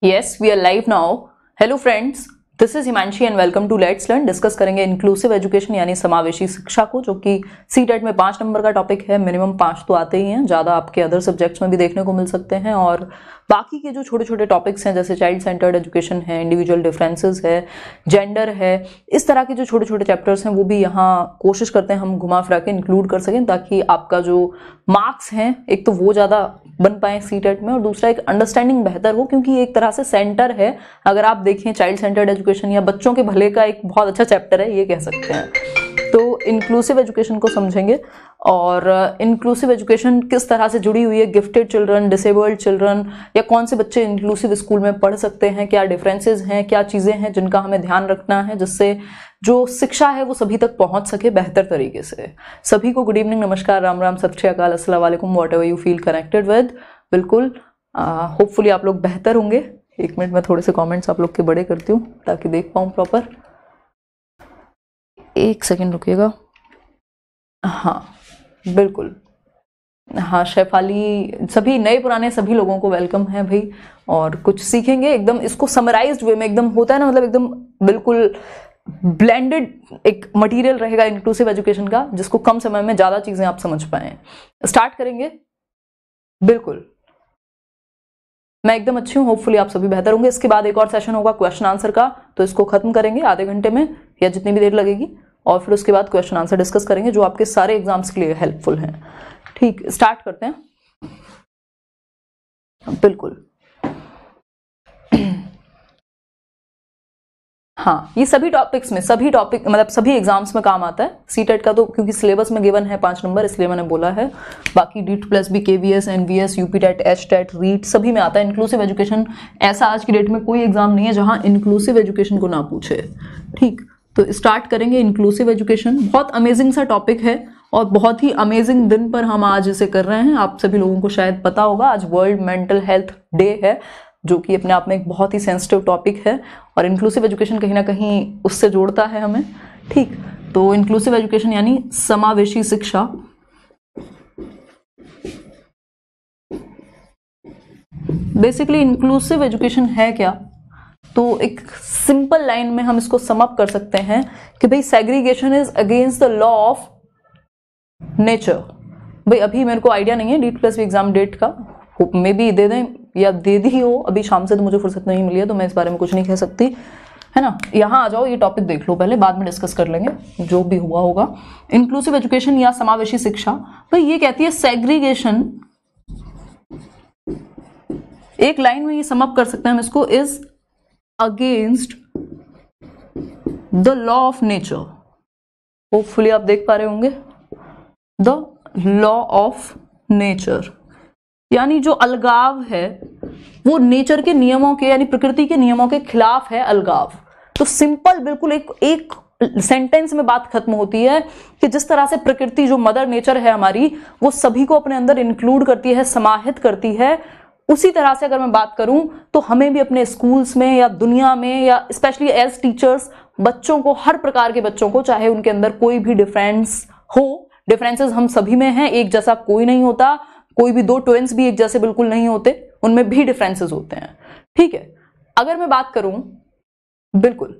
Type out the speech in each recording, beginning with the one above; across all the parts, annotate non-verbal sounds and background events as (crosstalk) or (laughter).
Yes, we are live now. Hello friends. This is Himanshi and welcome to let's learn discuss करेंगे inclusive education यानी समावेशी शिक्षा को जो कि सी टेट e में पांच नंबर का टॉपिक है मिनिमम पांच तो आते ही हैं ज़्यादा आपके अदर सब्जेक्ट्स में भी देखने को मिल सकते हैं और बाकी के जो छोटे छोटे टॉपिक्स हैं जैसे चाइल्ड सेंटर्ड एजुकेशन है इंडिविजुअल डिफरेंसेस है जेंडर है इस तरह के जो छोटे छोटे चैप्टर्स हैं वो भी यहाँ कोशिश करते हैं हम घुमा फिरा के इंक्लूड कर सकें ताकि आपका जो मार्क्स हैं एक तो वो ज़्यादा बन पाए सी टेट में और दूसरा एक अंडरस्टैंडिंग बेहतर हो क्योंकि एक तरह से सेंटर है अगर आप देखें चाइल्ड सेंटर्ड एजुकेशन एजुकेशन या बच्चों के भले का एक बहुत अच्छा चैप्टर है ये कह सकते हैं तो इंक्लूसिव एजुकेशन को समझेंगे और इंक्लूसिव uh, एजुकेशन किस तरह से जुड़ी हुई है गिफ्टेड चिल्ड्रन डिसेबल्ड चिल्ड्रन या कौन से बच्चे इंक्लूसिव स्कूल में पढ़ सकते हैं क्या डिफरेंसेस हैं क्या चीज़ें हैं जिनका हमें ध्यान रखना है जिससे जो शिक्षा है वो सभी तक पहुंच सके बेहतर तरीके से सभी को गुड इवनिंग नमस्कार राम राम सत अकाल असल whatever you feel connected with बिल्कुल होपफुली uh, आप लोग बेहतर होंगे एक मिनट में थोड़े से कमेंट्स आप लोग के बड़े करती हूँ ताकि देख पाऊँ प्रॉपर एक सेकंड रुकिएगा हाँ बिल्कुल हाँ शेफाली सभी नए पुराने सभी लोगों को वेलकम है भाई और कुछ सीखेंगे एकदम इसको समराइज्ड वे में एकदम होता है ना मतलब एकदम बिल्कुल ब्लेंडेड एक मटेरियल रहेगा इंक्लूसिव एजुकेशन का जिसको कम समय में ज़्यादा चीज़ें आप समझ पाएँ स्टार्ट करेंगे बिल्कुल मैं एकदम अच्छी हूँ होपफुली आप सभी बेहतर होंगे इसके बाद एक और सेशन होगा क्वेश्चन आंसर का तो इसको खत्म करेंगे आधे घंटे में या जितनी भी देर लगेगी और फिर उसके बाद क्वेश्चन आंसर डिस्कस करेंगे जो आपके सारे एग्जाम्स के लिए हेल्पफुल हैं ठीक स्टार्ट करते हैं बिल्कुल हाँ ये सभी टॉपिक्स में सभी टॉपिक मतलब सभी एग्जाम्स में काम आता है सी टेट e का तो क्योंकि सिलेबस में गिवन है पाँच नंबर इसलिए मैंने बोला है बाकी डीट plus B K V S N V S U P TET H TET REET सभी में आता है इंक्लूसिव एजुकेशन ऐसा आज की डेट में कोई एग्जाम नहीं है जहाँ इंक्लूसिव एजुकेशन को ना पूछे ठीक तो स्टार्ट करेंगे इंक्लूसिव एजुकेशन बहुत अमेजिंग सा टॉपिक है और बहुत ही अमेजिंग दिन पर हम आज इसे कर रहे हैं आप सभी लोगों को शायद पता होगा आज वर्ल्ड मेंटल हेल्थ डे है जो कि अपने आप में एक बहुत ही सेंसिटिव टॉपिक है और इंक्लूसिव एजुकेशन कहीं ना कहीं उससे जोड़ता है हमें ठीक तो इंक्लूसिव एजुकेशन यानी समावेशी शिक्षा बेसिकली इंक्लूसिव एजुकेशन है क्या तो एक सिंपल लाइन में हम इसको समअप कर सकते हैं कि भाई segregation is against the law of nature भाई अभी मेरे को आइडिया नहीं है डीट प्लस एग्जाम डेट का मे बी दे दें या दे दी हो अभी शाम से तो मुझे फुर्सत नहीं मिली है तो मैं इस बारे में कुछ नहीं कह सकती है ना यहाँ आ जाओ ये टॉपिक देख लो पहले बाद में डिस्कस कर लेंगे जो भी हुआ होगा इंक्लूसिव एजुकेशन या समावेशी शिक्षा भाई ये कहती है सेग्रीगेशन एक लाइन में ये समअप कर सकते हैं हम इसको is against the law of nature hopefully आप देख पा रहे होंगे द लॉ ऑफ नेचर यानी जो अलगाव है वो नेचर के नियमों के यानी प्रकृति के नियमों के खिलाफ है अलगाव तो सिंपल बिल्कुल एक एक सेंटेंस में बात खत्म होती है कि जिस तरह से प्रकृति जो मदर नेचर है हमारी वो सभी को अपने अंदर इंक्लूड करती है समाहित करती है उसी तरह से अगर मैं बात करूं तो हमें भी अपने स्कूल्स में या दुनिया में या स्पेशली एज टीचर्स बच्चों को हर प्रकार के बच्चों को चाहे उनके अंदर कोई भी डिफरेंस हो डिफरेंसेस हम सभी में हैं एक जैसा कोई नहीं होता कोई भी दो ट्वेंस भी एक जैसे बिल्कुल नहीं होते उनमें भी डिफरेंसेस होते हैं ठीक है अगर मैं बात करूं बिल्कुल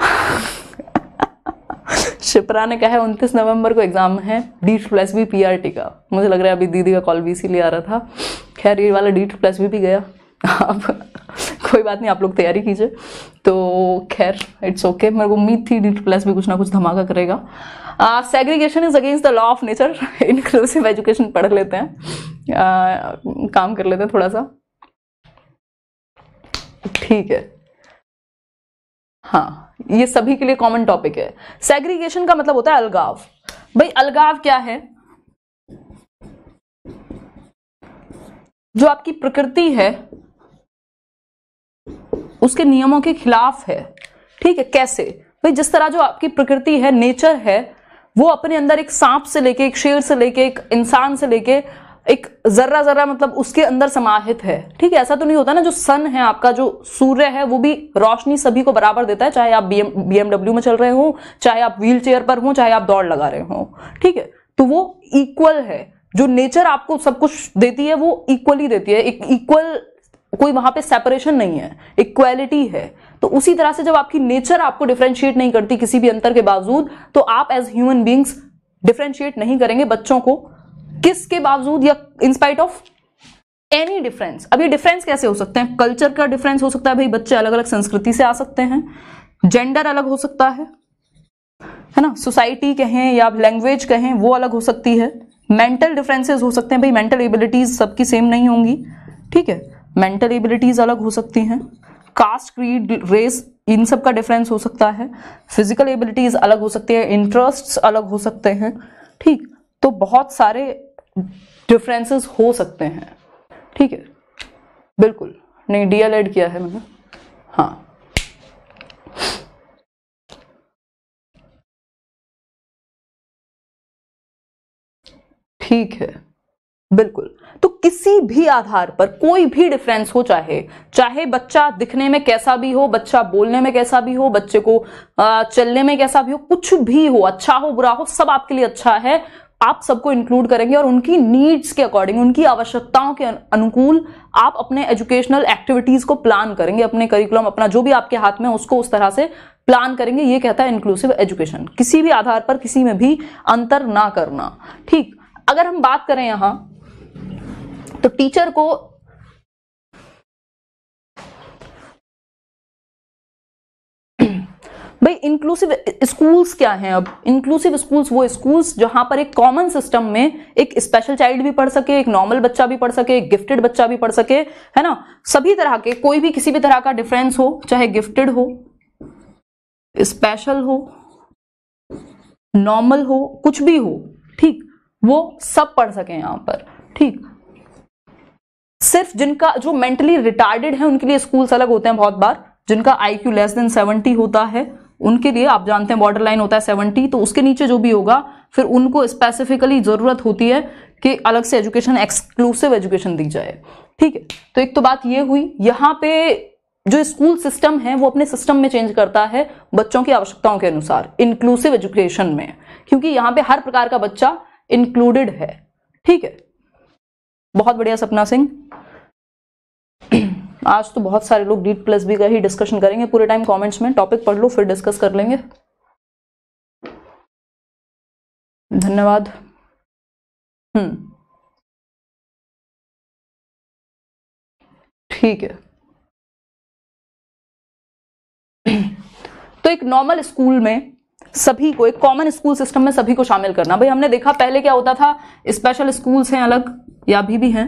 (laughs) शिप्रा ने कहा है उनतीस नवंबर को एग्जाम है D two plus B PRT का मुझे लग रहा है अभी दीदी का कॉल भी इसीलिए आ रहा था खैर ये वाला टू प्लस बी भी गया आप कोई बात नहीं आप लोग तैयारी कीजिए तो खैर इट्स ओके मेरे को उम्मीद थी डी टू प्लस भी कुछ ना कुछ धमाका करेगा segregation is against the law of nature inclusive education पढ़ लेते हैं uh, काम कर लेते हैं थोड़ा सा ठीक है हाँ ये सभी के लिए कॉमन टॉपिक है सेग्रीगेशन का मतलब होता है अलगाव भाई अलगाव क्या है जो आपकी प्रकृति है उसके नियमों के खिलाफ है ठीक है कैसे भाई जिस तरह जो आपकी प्रकृति है नेचर है वो अपने अंदर एक सांप से लेके एक शेर से लेके एक इंसान से लेके एक जर्रा जर्रा मतलब उसके अंदर समाहित है ठीक है ऐसा तो नहीं होता ना जो सन है आपका जो सूर्य है वो भी रोशनी सभी को बराबर देता है चाहे आप बी बीएमडब्ल्यू में चल रहे हो चाहे आप व्हील चेयर पर हो चाहे आप दौड़ लगा रहे हो ठीक है तो वो इक्वल है जो नेचर आपको सब कुछ देती है वो इक्वली देती है एक इक्वल कोई वहां पे सेपरेशन नहीं है इक्वेलिटी है तो उसी तरह से जब आपकी नेचर आपको डिफ्रेंशिएट नहीं करती किसी भी अंतर के बावजूद तो आप एज ह्यूमन बींग्स डिफ्रेंशिएट नहीं करेंगे बच्चों को किसके बावजूद या इंस्पाइट ऑफ एनी डिफरेंस अब ये डिफरेंस कैसे हो सकते हैं कल्चर का डिफरेंस हो सकता है भाई बच्चे अलग अलग संस्कृति से आ सकते हैं जेंडर अलग हो सकता है है ना सोसाइटी कहें या लैंग्वेज कहें वो अलग हो सकती है मेंटल डिफरेंसेस हो सकते हैं भाई मेंटल एबिलिटीज सबकी सेम नहीं होंगी ठीक है मेंटल एबिलिटीज अलग हो सकती हैं कास्ट क्रीड रेस इन सब का डिफरेंस हो सकता है फिजिकल एबिलिटीज अलग हो सकती है इंटरेस्ट्स अलग हो सकते हैं ठीक तो बहुत सारे डिफरेंसेस हो सकते हैं ठीक है बिल्कुल नहीं डीएलएड एड किया है मैंने हाँ ठीक है बिल्कुल तो किसी भी आधार पर कोई भी डिफरेंस हो चाहे चाहे बच्चा दिखने में कैसा भी हो बच्चा बोलने में कैसा भी हो बच्चे को चलने में कैसा भी हो कुछ भी हो अच्छा हो बुरा हो सब आपके लिए अच्छा है आप सबको इंक्लूड करेंगे और उनकी नीड्स के अकॉर्डिंग उनकी आवश्यकताओं के अनुकूल आप अपने एजुकेशनल एक्टिविटीज को प्लान करेंगे अपने करिकुलम अपना जो भी आपके हाथ में उसको उस तरह से प्लान करेंगे ये कहता है इंक्लूसिव एजुकेशन किसी भी आधार पर किसी में भी अंतर ना करना ठीक अगर हम बात करें यहां तो टीचर को भाई इंक्लूसिव स्कूल्स क्या हैं अब इंक्लूसिव स्कूल्स वो स्कूल्स जहां पर एक कॉमन सिस्टम में एक स्पेशल चाइल्ड भी पढ़ सके एक नॉर्मल बच्चा भी पढ़ सके एक गिफ्टेड बच्चा भी पढ़ सके है ना सभी तरह के कोई भी किसी भी तरह का डिफरेंस हो चाहे गिफ्टेड हो स्पेशल हो नॉर्मल हो कुछ भी हो ठीक वो सब पढ़ सके यहां पर ठीक सिर्फ जिनका जो मेंटली रिटार्डेड है उनके लिए स्कूल्स अलग होते हैं बहुत बार जिनका आईक्यू लेस देन 70 होता है उनके लिए आप जानते हैं बॉर्डर लाइन होता है 70 तो उसके नीचे जो भी होगा फिर उनको स्पेसिफिकली ज़रूरत होती है कि अलग से एजुकेशन एक्सक्लूसिव एजुकेशन दी जाए ठीक है तो एक तो बात ये हुई यहाँ पे जो स्कूल सिस्टम है वो अपने सिस्टम में चेंज करता है बच्चों की आवश्यकताओं के अनुसार इंक्लूसिव एजुकेशन में क्योंकि यहाँ पे हर प्रकार का बच्चा इंक्लूडेड है ठीक है बहुत बढ़िया सपना सिंह आज तो बहुत सारे लोग डीट प्लस बी का ही डिस्कशन करेंगे पूरे टाइम कमेंट्स में टॉपिक पढ़ लो फिर डिस्कस कर लेंगे धन्यवाद हम्म ठीक है तो एक नॉर्मल स्कूल में सभी को एक कॉमन स्कूल सिस्टम में सभी को शामिल करना भाई हमने देखा पहले क्या होता था स्पेशल स्कूल्स हैं अलग या अभी भी हैं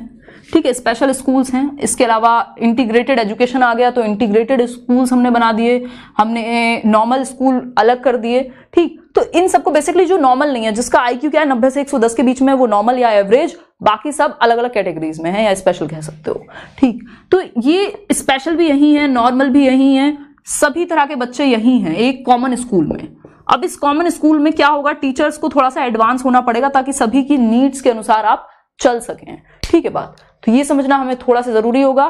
ठीक है स्पेशल स्कूल्स हैं इसके अलावा इंटीग्रेटेड एजुकेशन आ गया तो इंटीग्रेटेड स्कूल्स हमने बना दिए हमने नॉर्मल स्कूल अलग कर दिए ठीक तो इन सबको बेसिकली जो नॉर्मल नहीं है जिसका आईक्यू क्या है नब्बे से 110 के बीच में वो नॉर्मल या एवरेज बाकी सब अलग अलग कैटेगरीज में है या स्पेशल कह सकते हो ठीक तो ये स्पेशल भी यही है नॉर्मल भी यही है सभी तरह के बच्चे यही हैं एक कॉमन स्कूल में अब इस कॉमन स्कूल में क्या होगा टीचर्स को थोड़ा सा एडवांस होना पड़ेगा ताकि सभी की नीड्स के अनुसार आप चल सके ठीक है बात तो ये समझना हमें थोड़ा सा ज़रूरी होगा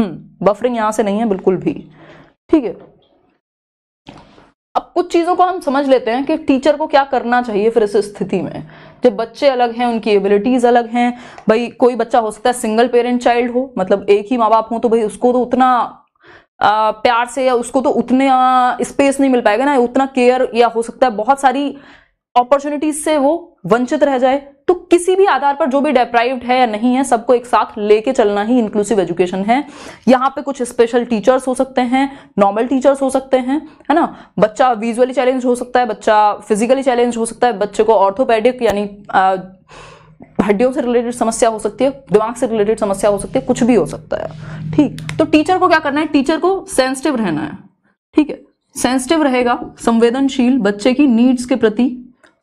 हम्म बफरिंग यहां से नहीं है बिल्कुल भी ठीक है अब कुछ चीज़ों को हम समझ लेते हैं कि टीचर को क्या करना चाहिए फिर इस स्थिति में जब बच्चे अलग हैं उनकी एबिलिटीज़ अलग हैं भाई कोई बच्चा हो सकता है सिंगल पेरेंट चाइल्ड हो मतलब एक ही माँ बाप हो तो भाई उसको तो उतना प्यार से या उसको तो उतना स्पेस नहीं मिल पाएगा ना उतना केयर या हो सकता है बहुत सारी अपॉर्चुनिटीज से वो वंचित रह जाए तो किसी भी आधार पर जो भी डेप्राइव्ड है या नहीं है सबको एक साथ लेके चलना ही इंक्लूसिव एजुकेशन है यहाँ पे कुछ स्पेशल टीचर्स हो सकते हैं नॉर्मल टीचर्स हो सकते हैं है ना बच्चा विजुअली चैलेंज हो सकता है बच्चा फिजिकली चैलेंज हो सकता है बच्चे को ऑर्थोपेडिक यानी हड्डियों से रिलेटेड समस्या हो सकती है दिमाग से रिलेटेड समस्या हो सकती है कुछ भी हो सकता है ठीक तो टीचर को क्या करना है टीचर को सेंसिटिव रहना है ठीक है सेंसिटिव रहेगा संवेदनशील बच्चे की नीड्स के प्रति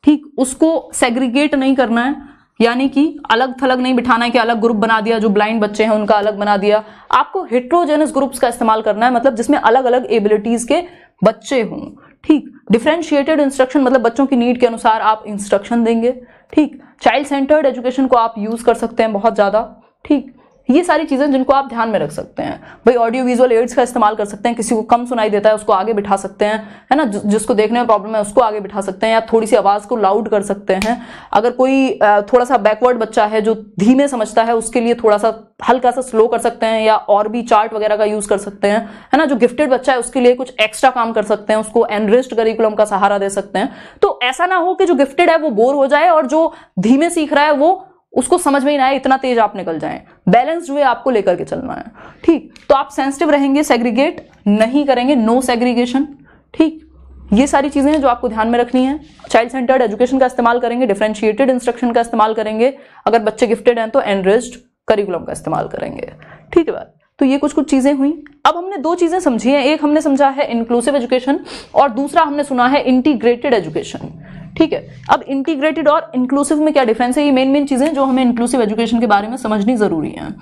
ठीक उसको सेग्रीगेट नहीं करना है यानी कि अलग थलग नहीं बिठाना है कि अलग ग्रुप बना दिया जो ब्लाइंड बच्चे हैं उनका अलग बना दिया आपको हिट्रोजेनस ग्रुप्स का इस्तेमाल करना है मतलब जिसमें अलग अलग एबिलिटीज के बच्चे हों ठीक डिफ्रेंशिएटेड इंस्ट्रक्शन मतलब बच्चों की नीड के अनुसार आप इंस्ट्रक्शन देंगे ठीक चाइल्ड सेंटर्ड एजुकेशन को आप यूज कर सकते हैं बहुत ज़्यादा ठीक ये सारी चीज़ें जिनको आप ध्यान में रख सकते हैं भाई ऑडियो विजुअल एड्स का इस्तेमाल कर सकते हैं किसी को कम सुनाई देता है उसको आगे बिठा सकते हैं है ना जिसको देखने में प्रॉब्लम है उसको आगे बिठा सकते हैं या थोड़ी सी आवाज़ को लाउड कर सकते हैं अगर कोई थोड़ा सा बैकवर्ड बच्चा है जो धीमे समझता है उसके लिए थोड़ा सा हल्का सा स्लो कर सकते हैं या और भी चार्ट वगैरह का यूज़ कर सकते हैं है ना जो गिफ्टेड बच्चा है उसके लिए कुछ एक्स्ट्रा काम कर सकते हैं उसको एनरिस्ट करिकुलम का सहारा दे सकते हैं तो ऐसा ना हो कि जो गिफ्टेड है वो बोर हो जाए और जो धीमे सीख रहा है वो उसको समझ में ही ना आए इतना तेज आप निकल जाएं जो है आपको लेकर के चलना है ठीक तो आप सेंसिटिव रहेंगे सेग्रीगेट नहीं करेंगे नो सेग्रीगेशन ठीक ये सारी चीज़ें हैं जो आपको ध्यान में रखनी है चाइल्ड सेंटर्ड एजुकेशन का इस्तेमाल करेंगे डिफ्रेंशिएटेड इंस्ट्रक्शन का इस्तेमाल करेंगे अगर बच्चे गिफ्टेड हैं तो एनरिस्ड करिकुलम का इस्तेमाल करेंगे ठीक है बात तो ये कुछ कुछ चीज़ें हुई अब हमने दो चीज़ें समझी हैं एक हमने समझा है इंक्लूसिव एजुकेशन और दूसरा हमने सुना है इंटीग्रेटेड एजुकेशन ठीक है अब इंटीग्रेटेड और इंक्लूसिव में क्या डिफरेंस है ये मेन मेन चीज़ें जो हमें इंक्लूसिव एजुकेशन के बारे में समझनी ज़रूरी है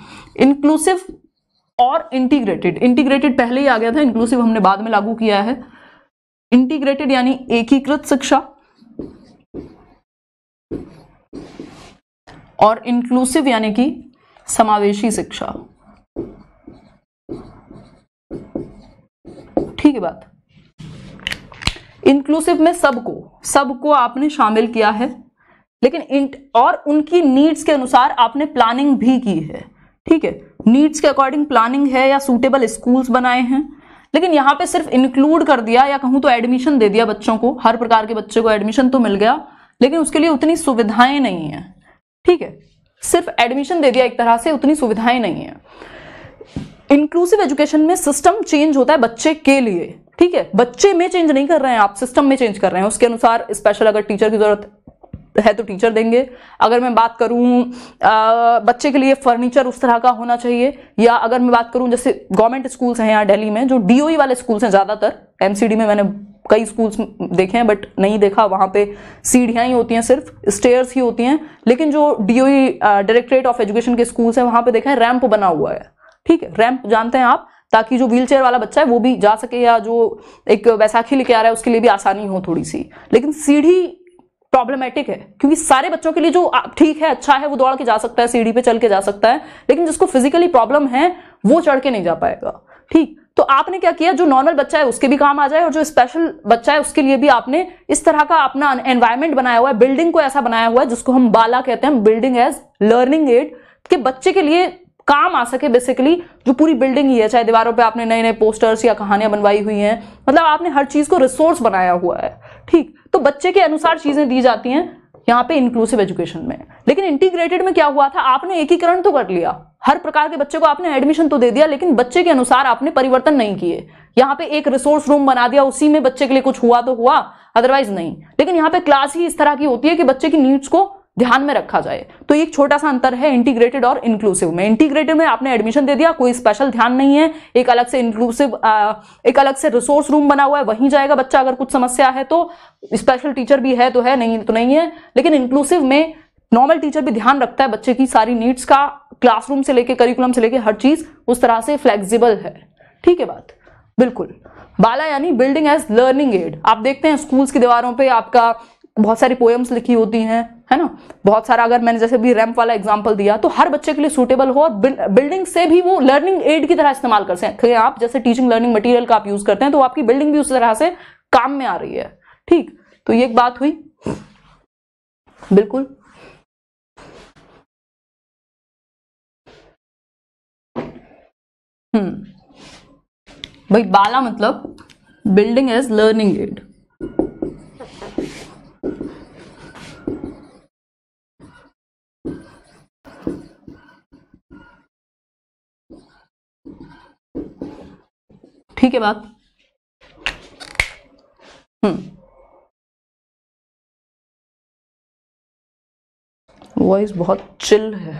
इंक्लूसिव और इंटीग्रेटेड इंटीग्रेटेड पहले ही आ गया था इंक्लूसिव हमने बाद में लागू किया है इंटीग्रेटेड यानी एकीकृत शिक्षा और इंक्लूसिव यानी कि समावेशी शिक्षा ठीक है बात इंक्लूसिव में सबको सबको आपने शामिल किया है लेकिन और उनकी नीड्स के अनुसार आपने प्लानिंग भी की है ठीक है नीड्स के अकॉर्डिंग प्लानिंग है या सूटेबल स्कूल्स बनाए हैं लेकिन यहां पे सिर्फ इंक्लूड कर दिया या कहूं तो एडमिशन दे दिया बच्चों को हर प्रकार के बच्चे को एडमिशन तो मिल गया लेकिन उसके लिए उतनी सुविधाएं नहीं है ठीक है सिर्फ एडमिशन दे दिया एक तरह से उतनी सुविधाएं नहीं है इंक्लूसिव एजुकेशन में सिस्टम चेंज होता है बच्चे के लिए ठीक है बच्चे में चेंज नहीं कर रहे हैं आप सिस्टम में चेंज कर रहे हैं उसके अनुसार स्पेशल अगर टीचर की जरूरत है तो टीचर देंगे अगर मैं बात करूं आ, बच्चे के लिए फर्नीचर उस तरह का होना चाहिए या अगर मैं बात करूं जैसे गवर्नमेंट स्कूल्स हैं यहाँ दिल्ली में जो डीओई e वाले स्कूल्स हैं ज़्यादातर एमसीडी में मैंने कई स्कूल्स देखे हैं बट नहीं देखा वहाँ पे सीढ़ियाँ ही होती हैं सिर्फ स्टेयर्स ही होती हैं लेकिन जो डीओई डायरेक्टरेट ऑफ एजुकेशन के स्कूल्स हैं वहाँ पे देखा है रैंप बना हुआ है ठीक है रैंप जानते हैं आप ताकि जो चेयर वाला बच्चा है वो भी जा सके या जो एक वैसाखी लेके आ रहा है उसके लिए भी आसानी हो थोड़ी सी लेकिन सीढ़ी प्रॉब्लमेटिक है क्योंकि सारे बच्चों के लिए जो ठीक है अच्छा है वो दौड़ के जा सकता है सीढ़ी पे चल के जा सकता है लेकिन जिसको फिजिकली प्रॉब्लम है वो चढ़ के नहीं जा पाएगा ठीक तो आपने क्या किया जो नॉर्मल बच्चा है उसके भी काम आ जाए और जो स्पेशल बच्चा है उसके लिए भी आपने इस तरह का अपना एनवायरमेंट बनाया हुआ है बिल्डिंग को ऐसा बनाया हुआ है जिसको हम बाला कहते हैं बिल्डिंग एज लर्निंग एड के बच्चे के लिए काम आ सके बेसिकली जो पूरी बिल्डिंग ही है चाहे दीवारों पे आपने नए नए पोस्टर्स या कहानियां बनवाई हुई हैं मतलब आपने हर चीज़ को रिसोर्स बनाया हुआ है ठीक तो बच्चे के अनुसार चीज़ें दी जाती हैं यहाँ पे इंक्लूसिव एजुकेशन में लेकिन इंटीग्रेटेड में क्या हुआ था आपने एकीकरण तो कर लिया हर प्रकार के बच्चे को आपने एडमिशन तो दे दिया लेकिन बच्चे के अनुसार आपने परिवर्तन नहीं किए यहाँ पे एक रिसोर्स रूम बना दिया उसी में बच्चे के लिए कुछ हुआ तो हुआ अदरवाइज नहीं लेकिन यहाँ पे क्लास ही इस तरह की होती है कि बच्चे की नीड्स को ध्यान में रखा जाए तो एक छोटा सा अंतर है इंटीग्रेटेड और इंक्लूसिव में इंटीग्रेटेड में आपने एडमिशन दे दिया कोई स्पेशल ध्यान नहीं है एक अलग से इंक्लूसिव एक अलग से रिसोर्स रूम बना हुआ है वहीं जाएगा बच्चा अगर कुछ समस्या है तो स्पेशल टीचर भी है तो है नहीं तो नहीं है लेकिन इंक्लूसिव में नॉर्मल टीचर भी ध्यान रखता है बच्चे की सारी नीड्स का क्लासरूम से लेके करिकुलम से लेके हर चीज उस तरह से फ्लेक्सिबल है ठीक है बात बिल्कुल बाला यानी बिल्डिंग एज लर्निंग एड आप देखते हैं स्कूल्स की दीवारों पे आपका बहुत सारी पोएम्स लिखी होती हैं है ना बहुत सारा अगर मैंने जैसे भी रैम्प वाला एग्जाम्पल दिया तो हर बच्चे के लिए सुटेबल हो और बिल्डिंग से भी वो लर्निंग एड की तरह इस्तेमाल कर सकें आप जैसे टीचिंग लर्निंग मटेरियल का आप यूज करते हैं तो आपकी बिल्डिंग भी उस तरह से काम में आ रही है ठीक तो ये एक बात हुई बिल्कुल हम्म भाई बाला मतलब बिल्डिंग एज लर्निंग एड ठीक है बात वॉइस हम्म। बहुत चिल है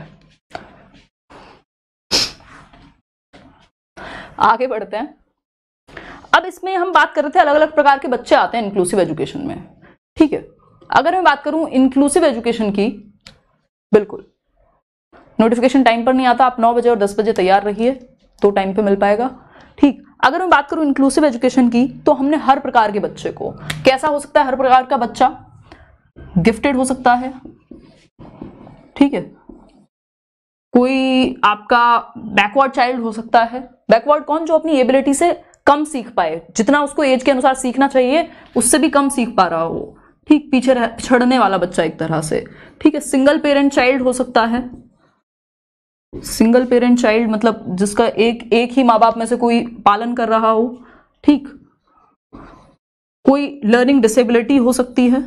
आगे बढ़ते हैं अब इसमें हम बात कर रहे थे अलग अलग प्रकार के बच्चे आते हैं इंक्लूसिव एजुकेशन में ठीक है अगर मैं बात करूं इंक्लूसिव एजुकेशन की बिल्कुल नोटिफिकेशन टाइम पर नहीं आता आप नौ बजे और दस बजे तैयार रहिए तो टाइम पे मिल पाएगा ठीक अगर मैं बात करूं इंक्लूसिव एजुकेशन की तो हमने हर प्रकार के बच्चे को कैसा हो सकता है हर प्रकार का बच्चा गिफ्टेड हो सकता है ठीक है कोई आपका बैकवर्ड चाइल्ड हो सकता है बैकवर्ड कौन जो अपनी एबिलिटी से कम सीख पाए जितना उसको एज के अनुसार सीखना चाहिए उससे भी कम सीख पा रहा हो ठीक पीछे छड़ने पिछड़ने वाला बच्चा एक तरह से ठीक है सिंगल पेरेंट चाइल्ड हो सकता है सिंगल पेरेंट चाइल्ड मतलब जिसका एक एक ही माँ बाप में से कोई पालन कर रहा हो ठीक कोई लर्निंग डिसेबिलिटी हो सकती है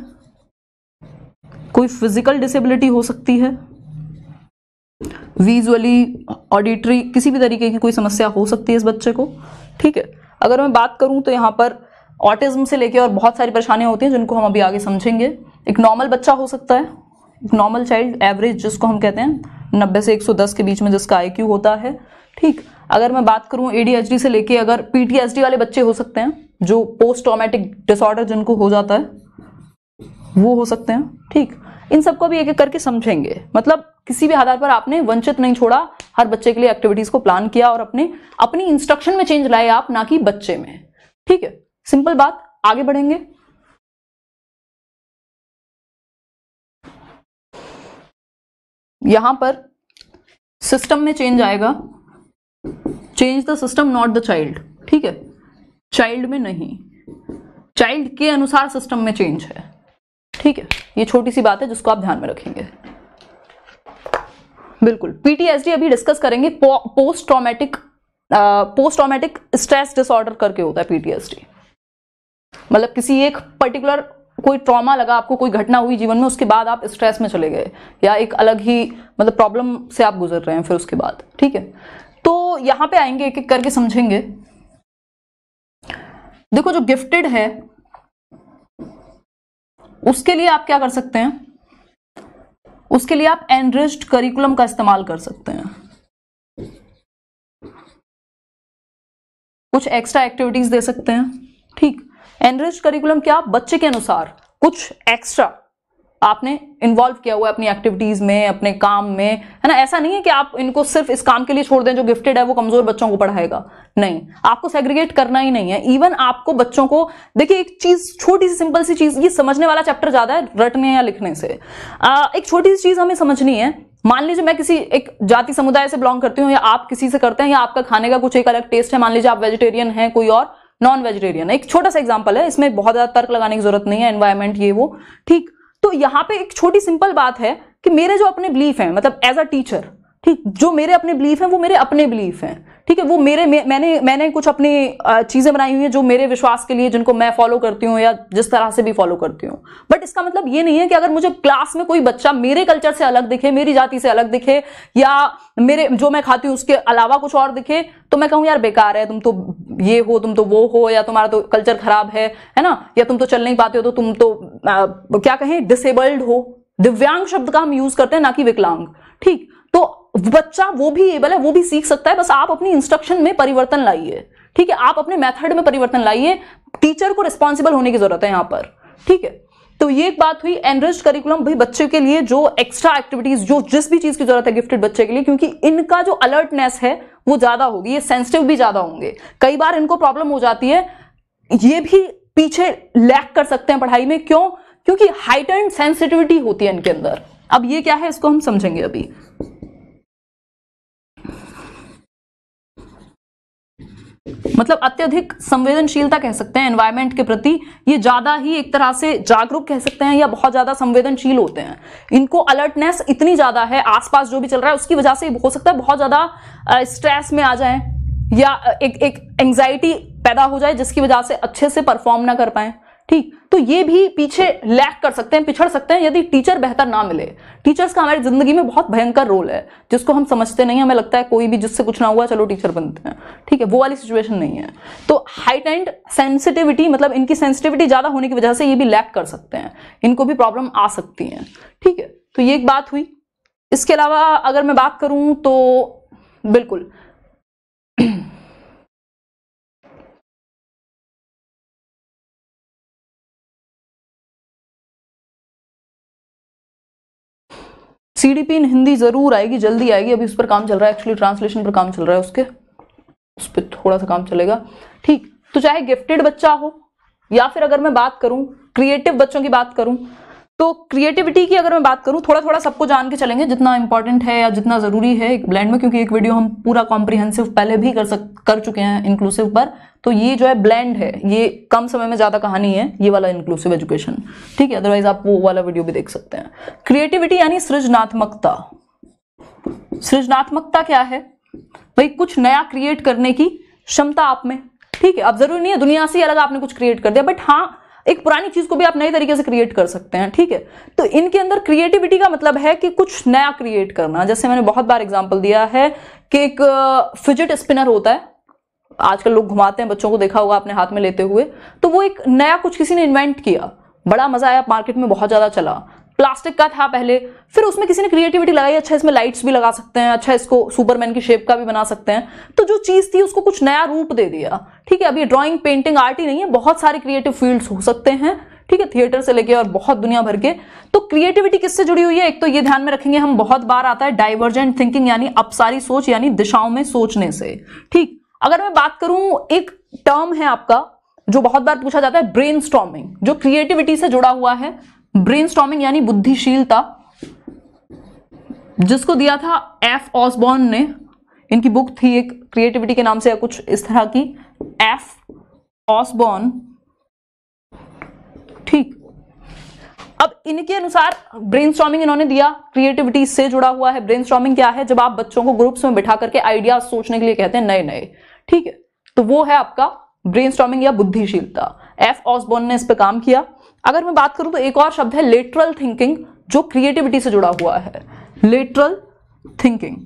कोई फिजिकल डिसेबिलिटी हो सकती है विजुअली ऑडिटरी किसी भी तरीके की कोई समस्या हो सकती है इस बच्चे को ठीक है अगर मैं बात करूं तो यहाँ पर ऑटिज्म से लेकर और बहुत सारी परेशानियां होती हैं जिनको हम अभी आगे समझेंगे एक नॉर्मल बच्चा हो सकता है नॉर्मल चाइल्ड एवरेज जिसको हम कहते हैं नब्बे से 110 के बीच में जिसका आई होता है ठीक अगर मैं बात करूं एडीएचडी से लेके अगर पीटीएसडी वाले बच्चे हो सकते हैं जो पोस्ट ट्रोमेटिक डिसऑर्डर जिनको हो जाता है वो हो सकते हैं ठीक इन सबको भी एक एक करके समझेंगे मतलब किसी भी आधार पर आपने वंचित नहीं छोड़ा हर बच्चे के लिए एक्टिविटीज को प्लान किया और अपने अपनी इंस्ट्रक्शन में चेंज लाए आप ना कि बच्चे में ठीक है सिंपल बात आगे बढ़ेंगे यहां पर सिस्टम में चेंज आएगा change the system not the child ठीक है चाइल्ड में नहीं चाइल्ड के अनुसार सिस्टम में चेंज है ठीक है ये छोटी सी बात है जिसको आप ध्यान में रखेंगे बिल्कुल पीटीएसडी अभी डिस्कस करेंगे post traumatic post traumatic stress disorder करके होता है पीटीएसडी मतलब किसी एक पर्टिकुलर कोई ट्रॉमा लगा आपको कोई घटना हुई जीवन में उसके बाद आप स्ट्रेस में चले गए या एक अलग ही मतलब प्रॉब्लम से आप गुजर रहे हैं फिर उसके बाद ठीक है तो यहां पे आएंगे एक एक करके समझेंगे देखो जो गिफ्टेड है उसके लिए आप क्या कर सकते हैं उसके लिए आप एनरिस्ड करिकुलम का इस्तेमाल कर सकते हैं कुछ एक्स्ट्रा एक्टिविटीज दे सकते हैं ठीक एनरिच करिकुलम क्या बच्चे के अनुसार कुछ एक्स्ट्रा आपने इन्वॉल्व किया हुआ है अपनी एक्टिविटीज में अपने काम में है ना ऐसा नहीं है कि आप इनको सिर्फ इस काम के लिए छोड़ दें जो गिफ्टेड है वो कमजोर बच्चों को पढ़ाएगा नहीं आपको सेग्रीगेट करना ही नहीं है इवन आपको बच्चों को देखिए एक चीज छोटी सी सिंपल सी चीज ये समझने वाला चैप्टर ज्यादा है रटने या लिखने से आ, एक छोटी सी चीज हमें समझनी है मान लीजिए मैं किसी एक जाति समुदाय से बिलोंग करती हूँ या आप किसी से करते हैं या आपका खाने का कुछ एक अलग टेस्ट है मान लीजिए आप वेजिटेरियन है कोई और नॉन वेजिटेरियन एक छोटा सा एग्जाम्पल है इसमें बहुत ज्यादा तर्क लगाने की जरूरत नहीं है एनवायरमेंट ये वो ठीक तो यहाँ पे एक छोटी सिंपल बात है कि मेरे जो अपने बिलीफ हैं मतलब एज अ टीचर ठीक जो मेरे अपने बिलीफ हैं वो मेरे अपने बिलीफ हैं ठीक है वो मेरे मे, मैंने मैंने कुछ अपनी चीज़ें बनाई हुई हैं जो मेरे विश्वास के लिए जिनको मैं फॉलो करती हूँ या जिस तरह से भी फॉलो करती हूँ बट इसका मतलब ये नहीं है कि अगर मुझे क्लास में कोई बच्चा मेरे कल्चर से अलग दिखे मेरी जाति से अलग दिखे या मेरे जो मैं खाती हूँ उसके अलावा कुछ और दिखे तो मैं कहूँ यार बेकार है तुम तो ये हो तुम तो वो हो या तुम्हारा तो कल्चर खराब है है ना या तुम तो चल नहीं पाते हो तो तुम तो क्या कहें डिसेबल्ड हो दिव्यांग शब्द का हम यूज करते हैं ना कि विकलांग ठीक बच्चा वो भी एबल है वो भी सीख सकता है बस आप अपनी इंस्ट्रक्शन में परिवर्तन लाइए ठीक है आप अपने मेथड में परिवर्तन लाइए टीचर को रिस्पॉन्सिबल होने की जरूरत है यहां पर ठीक है तो ये एक बात हुई एनरिच करिकुलम भाई बच्चे के लिए जो एक्स्ट्रा एक्टिविटीज जो जिस भी चीज की जरूरत है गिफ्टेड बच्चे के लिए क्योंकि इनका जो अलर्टनेस है वो ज्यादा होगी ये सेंसिटिव भी ज्यादा होंगे कई बार इनको प्रॉब्लम हो जाती है ये भी पीछे लैक कर सकते हैं पढ़ाई में क्यों क्योंकि हाइटेंड सेंसिटिविटी होती है इनके अंदर अब ये क्या है इसको हम समझेंगे अभी मतलब अत्यधिक संवेदनशीलता कह सकते हैं एनवायरमेंट के प्रति ये ज़्यादा ही एक तरह से जागरूक कह सकते हैं या बहुत ज़्यादा संवेदनशील होते हैं इनको अलर्टनेस इतनी ज़्यादा है आसपास जो भी चल रहा है उसकी वजह से हो सकता है बहुत ज़्यादा स्ट्रेस में आ जाए या एक एक एंग्जाइटी पैदा हो जाए जिसकी वजह से अच्छे से परफॉर्म ना कर पाए ठीक तो ये भी पीछे लैक कर सकते हैं पिछड़ सकते हैं यदि टीचर बेहतर ना मिले टीचर्स का हमारी जिंदगी में बहुत भयंकर रोल है जिसको हम समझते नहीं हमें लगता है कोई भी जिससे कुछ ना हुआ चलो टीचर बनते हैं ठीक है वो वाली सिचुएशन नहीं है तो हाइट एंड सेंसिटिविटी मतलब इनकी सेंसिटिविटी ज़्यादा होने की वजह से ये भी लैक कर सकते हैं इनको भी प्रॉब्लम आ सकती है ठीक है तो ये एक बात हुई इसके अलावा अगर मैं बात करूं तो बिल्कुल C D P in Hindi ज़रूर आएगी जल्दी आएगी अभी उस पर काम चल रहा है एक्चुअली ट्रांसलेशन पर काम चल रहा है उसके उस पर थोड़ा सा काम चलेगा ठीक तो चाहे गिफ्टेड बच्चा हो या फिर अगर मैं बात करूं क्रिएटिव बच्चों की बात करूं तो क्रिएटिविटी की अगर मैं बात करूँ थोड़ा थोड़ा सबको जान के चलेंगे जितना इंपॉर्टेंट है या जितना ज़रूरी है एक ब्लेंड में क्योंकि एक वीडियो हम पूरा कॉम्प्रिहेंसिव पहले भी कर सक कर चुके हैं इंक्लूसिव पर तो ये जो है ब्लैंड है ये कम समय में ज़्यादा कहानी है ये वाला इंक्लूसिव एजुकेशन ठीक है अदरवाइज आप वो वाला वीडियो भी देख सकते हैं क्रिएटिविटी यानी सृजनात्मकता सृजनात्मकता क्या है भाई कुछ नया क्रिएट करने की क्षमता आप में ठीक है अब जरूरी नहीं है दुनिया से अलग आपने कुछ क्रिएट कर दिया बट हाँ एक पुरानी चीज को भी आप नए तरीके से क्रिएट कर सकते हैं ठीक है तो इनके अंदर क्रिएटिविटी का मतलब है कि कुछ नया क्रिएट करना जैसे मैंने बहुत बार एग्जाम्पल दिया है कि एक फिजिट स्पिनर होता है आजकल लोग घुमाते हैं बच्चों को देखा होगा अपने हाथ में लेते हुए तो वो एक नया कुछ किसी ने इन्वेंट किया बड़ा मजा आया मार्केट में बहुत ज्यादा चला प्लास्टिक का था पहले फिर उसमें किसी ने क्रिएटिविटी लगाई अच्छा इसमें लाइट्स भी लगा सकते हैं अच्छा इसको सुपरमैन की शेप का भी बना सकते हैं तो जो चीज़ थी उसको कुछ नया रूप दे दिया ठीक है अभी ये ड्राइंग पेंटिंग आर्ट ही नहीं है बहुत सारे क्रिएटिव फील्ड्स हो सकते हैं ठीक है थिएटर से लेके और बहुत दुनिया भर के तो क्रिएटिविटी किससे जुड़ी हुई है एक तो ये ध्यान में रखेंगे हम बहुत बार आता है डाइवर्जेंट थिंकिंग यानी अपसारी सोच यानी दिशाओं में सोचने से ठीक अगर मैं बात करूं एक टर्म है आपका जो बहुत बार पूछा जाता है ब्रेन जो क्रिएटिविटी से जुड़ा हुआ है ब्रेन यानी बुद्धिशीलता जिसको दिया था एफ ऑसबॉर्न ने इनकी बुक थी एक क्रिएटिविटी के नाम से या कुछ इस तरह की एफ ऑसबॉर्न ठीक अब इनके अनुसार ब्रेन इन्होंने दिया क्रिएटिविटी से जुड़ा हुआ है ब्रेन क्या है जब आप बच्चों को ग्रुप्स में बिठा करके आइडियाज सोचने के लिए कहते हैं नए नए ठीक है तो वो है आपका ब्रेन या बुद्धिशीलता एफ ऑसबॉर्न ने इस पर काम किया अगर मैं बात करूं तो एक और शब्द है लेटरल थिंकिंग जो क्रिएटिविटी से जुड़ा हुआ है लेटरल थिंकिंग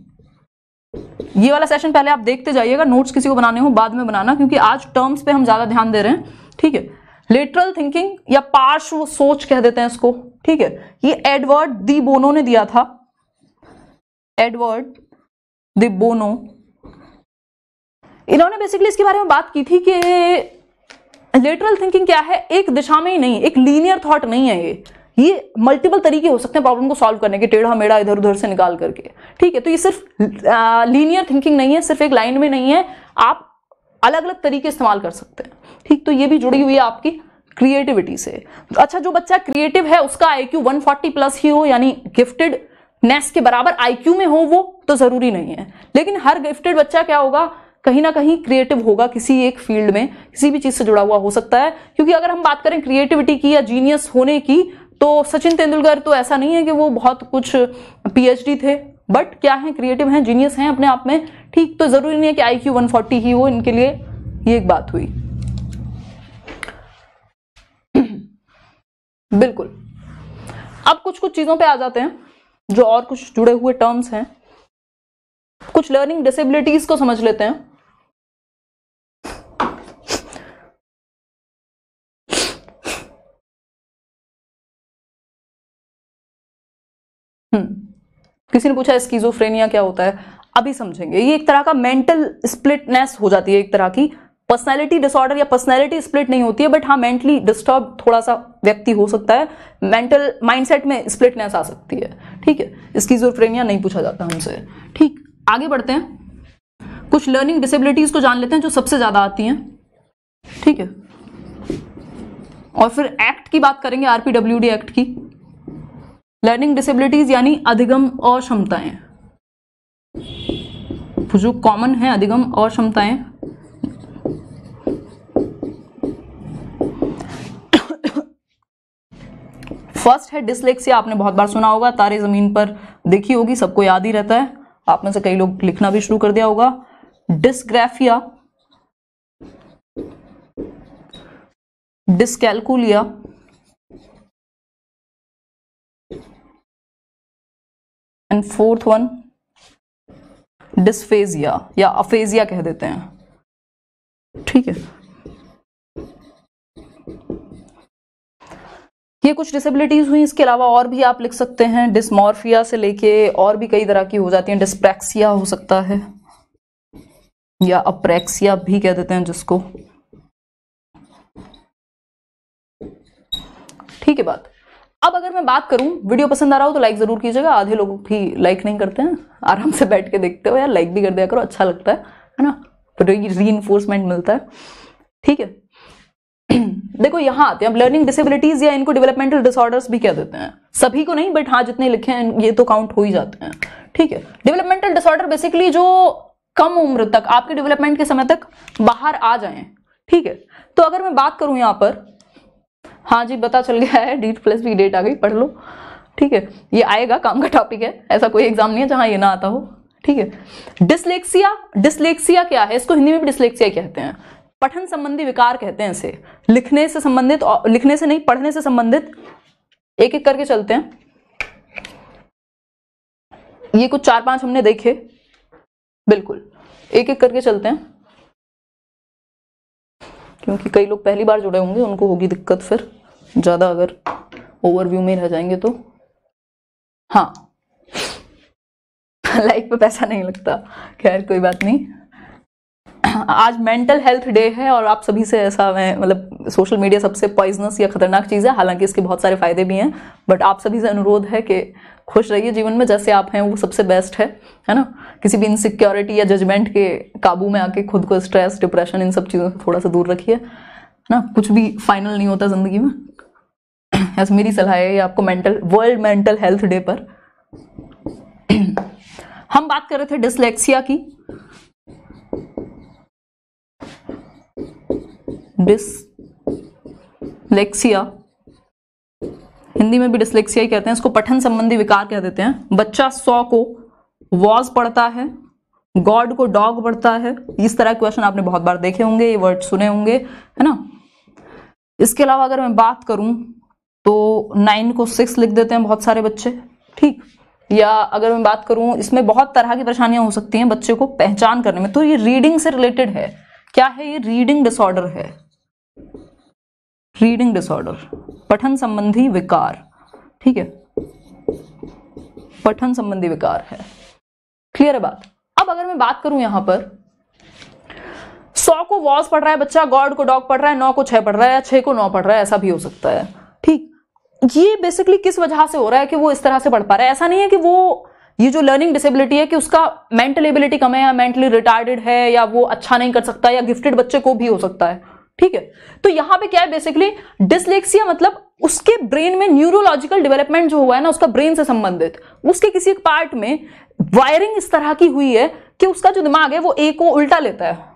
ये वाला सेशन पहले आप देखते जाइएगा नोट्स किसी को बनाने हो बाद में बनाना क्योंकि आज टर्म्स पे हम ज्यादा ध्यान दे रहे हैं ठीक है लेटरल थिंकिंग या पार्श्व सोच कह देते हैं इसको ठीक है ये एडवर्ड दी बोनो ने दिया था एडवर्ड दी बोनो इन्होंने बेसिकली इसके बारे में बात की थी कि लेटरल थिंकिंग क्या है एक दिशा में ही नहीं एक लीनियर थॉट नहीं है ये ये मल्टीपल तरीके हो सकते हैं प्रॉब्लम को सॉल्व करने के टेढ़ा मेढ़ा इधर उधर से निकाल करके ठीक है तो ये सिर्फ लीनियर थिंकिंग नहीं है सिर्फ एक लाइन में नहीं है आप अलग अलग तरीके इस्तेमाल कर सकते हैं ठीक तो ये भी जुड़ी हुई है आपकी क्रिएटिविटी से अच्छा जो बच्चा क्रिएटिव है उसका I Q one forty plus ही हो यानी गिफ्टेड नेस के बराबर आई क्यू में हो वो तो जरूरी नहीं है लेकिन हर गिफ्टेड बच्चा क्या होगा कहीं ना कहीं क्रिएटिव होगा किसी एक फील्ड में किसी भी चीज़ से जुड़ा हुआ हो सकता है क्योंकि अगर हम बात करें क्रिएटिविटी की या जीनियस होने की तो सचिन तेंदुलकर तो ऐसा नहीं है कि वो बहुत कुछ पीएचडी थे बट क्या है क्रिएटिव हैं जीनियस हैं अपने आप में ठीक तो ज़रूरी नहीं है कि आई क्यू वन फोर्टी ही हो इनके लिए ये एक बात हुई (clears throat) बिल्कुल अब कुछ कुछ चीज़ों पे आ जाते हैं जो और कुछ जुड़े हुए टर्म्स हैं कुछ लर्निंग डिसेबिलिटीज़ को समझ लेते हैं हम्म। किसी ने पूछा स्कीजोफ्रेनिया क्या होता है अभी समझेंगे ये एक तरह का मेंटल स्प्लिटनेस हो जाती है एक तरह की पर्सनैलिटी डिसऑर्डर या पर्सनैलिटी स्प्लिट नहीं होती है बट हाँ मेंटली डिस्टर्ब थोड़ा सा व्यक्ति हो सकता है मेंटल माइंडसेट में स्प्लिटनेस आ सकती है ठीक है इसकी जोरफ्रेनिया नहीं पूछा जाता हमसे ठीक आगे बढ़ते हैं कुछ लर्निंग डिसेबिलिटीज को जान लेते हैं जो सबसे ज़्यादा आती हैं ठीक है और फिर एक्ट की बात करेंगे आरपीडब्ल्यूडी एक्ट की लर्निंग डिसेबिलिटीज यानी अधिगम और क्षमताएं जो कॉमन है अधिगम और क्षमताएं फर्स्ट है डिसलेक्सिया आपने बहुत बार सुना होगा तारे ज़मीन पर देखी होगी सबको याद ही रहता है आप में से कई लोग लिखना भी शुरू कर दिया होगा dysgraphia dyscalculia and fourth one dysphagia या अफेजिया कह देते हैं ठीक है ये कुछ डिसेबिलिटीज़ हुई इसके अलावा और भी आप लिख सकते हैं डिसमोर्फिया से लेके और भी कई तरह की हो जाती हैं डिस्प्रैक्सिया हो सकता है या अप्रेक्सिया भी कह देते हैं जिसको ठीक है बात अब अगर मैं बात करूं वीडियो पसंद आ रहा हो तो लाइक ज़रूर कीजिएगा आधे लोग भी लाइक नहीं करते हैं आराम से बैठ के देखते हो या लाइक भी कर दिया करो अच्छा लगता है है ना तो री इन्फोर्समेंट मिलता है ठीक है (clears throat) देखो यहाँ आते हैं अब लर्निंग डिसेबिलिटीज या इनको डेवलपमेंटल डिसऑर्डर्स भी कह देते हैं सभी को नहीं बट हाँ जितने लिखे हैं ये तो काउंट हो ही जाते हैं ठीक है डेवलपमेंटल डिसऑर्डर बेसिकली जो कम उम्र तक आपके डेवलपमेंट के समय तक बाहर आ जाए ठीक है तो अगर मैं बात करूं यहां पर हाँ जी पता चल गया है डीट प्लस भी डेट आ गई पढ़ लो ठीक है ये आएगा काम का टॉपिक है ऐसा कोई एग्जाम नहीं है जहां ये ना आता हो ठीक है डिसलेक्सिया डिसलेक्सिया क्या है इसको हिंदी में भी डिसलेक्सिया कहते हैं पठन संबंधी विकार कहते हैं इसे लिखने से संबंधित लिखने से नहीं पढ़ने से संबंधित एक एक करके चलते हैं ये कुछ चार पांच हमने देखे बिल्कुल एक एक करके चलते हैं क्योंकि कई लोग पहली बार जुड़े होंगे उनको होगी दिक्कत फिर ज़्यादा अगर ओवरव्यू में रह जाएंगे तो हाँ लाइक (laughs) पे पैसा नहीं लगता खैर कोई बात नहीं आज मेंटल हेल्थ डे है और आप सभी से ऐसा मैं मतलब सोशल मीडिया सबसे पॉइजनस या खतरनाक चीज़ है हालांकि इसके बहुत सारे फ़ायदे भी हैं बट आप सभी से अनुरोध है कि खुश रहिए जीवन में जैसे आप हैं वो सबसे बेस्ट है है ना किसी भी इनसिक्योरिटी या जजमेंट के काबू में आके खुद को स्ट्रेस डिप्रेशन इन सब चीज़ों से थोड़ा सा दूर रखिए है ना कुछ भी फाइनल नहीं होता ज़िंदगी में ऐसे मेरी सलाह है आपको mental world mental health day पर हम बात कर रहे थे डिसलेक्सिया की डिसलेक्सिया हिंदी में भी डिसलेक्सिया ही कहते हैं इसको पठन संबंधी विकार कह देते हैं बच्चा सौ को वॉज पढ़ता है गॉड को डॉग पढ़ता है इस तरह के क्वेश्चन आपने बहुत बार देखे होंगे ये वर्ड सुने होंगे है ना इसके अलावा अगर मैं बात करूं तो नाइन को सिक्स लिख देते हैं बहुत सारे बच्चे ठीक या अगर मैं बात करूं इसमें बहुत तरह की परेशानियां हो सकती हैं बच्चे को पहचान करने में तो ये रीडिंग से रिलेटेड है क्या है ये रीडिंग डिसऑर्डर है रीडिंग डिसऑर्डर पठन संबंधी विकार ठीक है पठन संबंधी विकार है क्लियर है बात अब अगर मैं बात करूं यहां पर सौ को वॉज पढ़ रहा है बच्चा गॉड को डॉग पढ़ रहा है नौ को छह पढ़ रहा है या छह को नौ पढ़ रहा है ऐसा भी हो सकता है ठीक ये बेसिकली किस वजह से हो रहा है कि वो इस तरह से पढ़ पा रहा है ऐसा नहीं है कि वो ये जो लर्निंग डिसेबिलिटी है कि उसका मेंटल एबिलिटी कम है या मेंटली रिटायर्डेड है या वो अच्छा नहीं कर सकता या गिफ्टेड बच्चे को भी हो सकता है ठीक है तो यहां पे क्या है बेसिकली डिसलेक्सिया मतलब उसके ब्रेन में न्यूरोलॉजिकल डेवलपमेंट जो हुआ है ना उसका ब्रेन से संबंधित उसके किसी एक पार्ट में वायरिंग इस तरह की हुई है कि उसका जो दिमाग है वो ए को उल्टा लेता है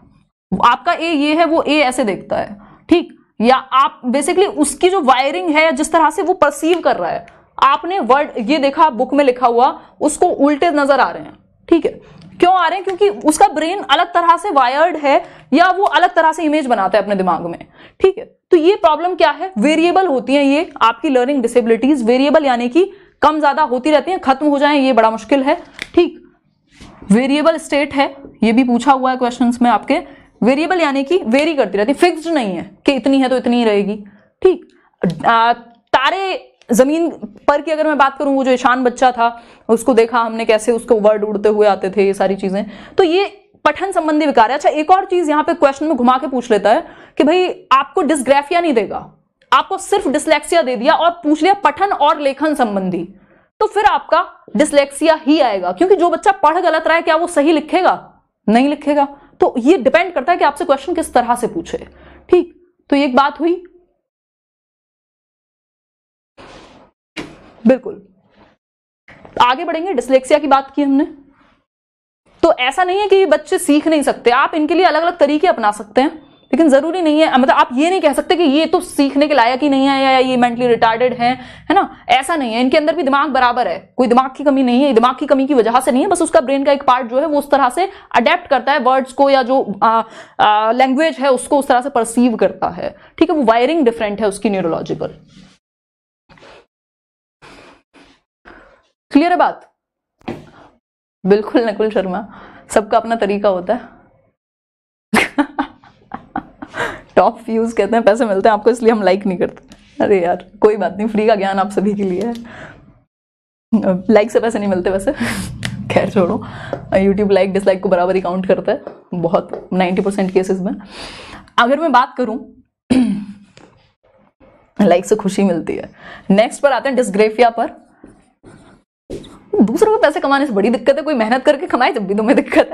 आपका ए ये है वो ए ऐसे देखता है ठीक या आप बेसिकली उसकी जो वायरिंग है जिस तरह से वो परसीव कर रहा है आपने वर्ड ये देखा बुक में लिखा हुआ उसको उल्टे नजर आ रहे हैं ठीक है क्यों आ रहे हैं क्योंकि उसका ब्रेन अलग तरह से वायर्ड है या वो अलग तरह से इमेज बनाता है अपने दिमाग में ठीक है तो ये प्रॉब्लम क्या है वेरिएबल होती है ये आपकी लर्निंग डिसेबिलिटीज वेरिएबल यानी कि कम ज्यादा होती रहती है खत्म हो जाए ये बड़ा मुश्किल है ठीक वेरिएबल स्टेट है ये भी पूछा हुआ है क्वेश्चन में आपके वेरिएबल यानी कि वेरी करती रहती है फिक्सड नहीं है कि इतनी है तो इतनी ही रहेगी ठीक तारे ज़मीन पर की अगर मैं बात करूं वो जो ईशान बच्चा था उसको देखा हमने कैसे उसको वर्ड उड़ते हुए आते थे ये सारी चीज़ें तो ये पठन संबंधी विकार है अच्छा एक और चीज़ यहाँ पे क्वेश्चन में घुमा के पूछ लेता है कि भाई आपको डिस्ग्राफिया नहीं देगा आपको सिर्फ डिसलेक्सिया दे दिया और पूछ लिया पठन और लेखन संबंधी तो फिर आपका डिसलेक्सिया ही आएगा क्योंकि जो बच्चा पढ़ गलत रहा है क्या वो सही लिखेगा नहीं लिखेगा तो ये डिपेंड करता है कि आपसे क्वेश्चन किस तरह से पूछे ठीक तो एक बात हुई बिल्कुल आगे बढ़ेंगे डिस्लेक्सिया की बात की हमने तो ऐसा नहीं है कि बच्चे सीख नहीं सकते आप इनके लिए अलग अलग तरीके अपना सकते हैं लेकिन जरूरी नहीं है मतलब आप ये नहीं कह सकते कि ये तो सीखने के लायक ही नहीं है या ये मेंटली रिटार्डेड है है ना ऐसा नहीं है इनके अंदर भी दिमाग बराबर है कोई दिमाग की कमी नहीं है दिमाग की कमी की वजह से नहीं है बस उसका ब्रेन का एक पार्ट जो है वो उस तरह से अडेप्ट करता है वर्ड्स को या जो लैंग्वेज है उसको उस तरह से परसीव करता है ठीक है वो वायरिंग डिफरेंट है उसकी न्यूरोलॉजिकल क्लियर है बात बिल्कुल नकुल शर्मा सबका अपना तरीका होता है टॉप (laughs) व्यूज कहते हैं पैसे मिलते हैं आपको इसलिए हम लाइक नहीं करते अरे यार कोई बात नहीं फ्री का ज्ञान आप सभी के लिए है लाइक से पैसे नहीं मिलते वैसे (laughs) खैर छोड़ो यूट्यूब लाइक डिसलाइक को बराबर ही काउंट करता है बहुत नाइन्टी परसेंट केसेस में अगर मैं बात करूं लाइक (clears throat) से खुशी मिलती है नेक्स्ट पर आते हैं डिस्ग्रेफिया पर दूसरों को पैसे कमाने से बड़ी दिक्कत है कोई मेहनत करके कमाए जब भी तुम्हें दिक्कत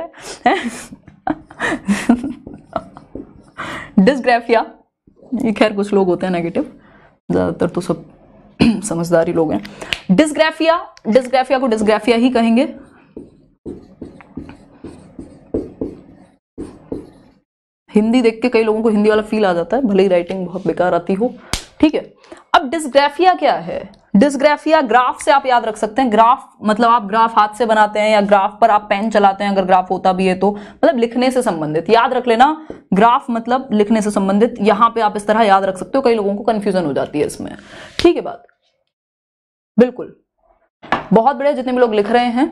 है, डिसग्राफिया ये खैर कुछ लोग होते हैं नेगेटिव ज़्यादातर तो सब (clears throat) समझदारी लोग हैं डिस्ग्राफिया डिस्ग्राफिया को डिस्ग्राफिया ही कहेंगे हिंदी देख के कई लोगों को हिंदी वाला फील आ जाता है भले ही राइटिंग बहुत बेकार आती हो ठीक है अब डिस्ग्राफिया क्या है डिस्ग्राफिया ग्राफ से आप याद रख सकते हैं ग्राफ मतलब आप ग्राफ हाथ से बनाते हैं या ग्राफ पर आप पेन चलाते हैं अगर ग्राफ होता भी है तो मतलब लिखने से संबंधित याद रख लेना ग्राफ मतलब लिखने से संबंधित यहां पे आप इस तरह याद रख सकते हो कई लोगों को कंफ्यूजन हो जाती है इसमें ठीक है बात बिल्कुल बहुत बढ़िया जितने भी लोग लिख रहे हैं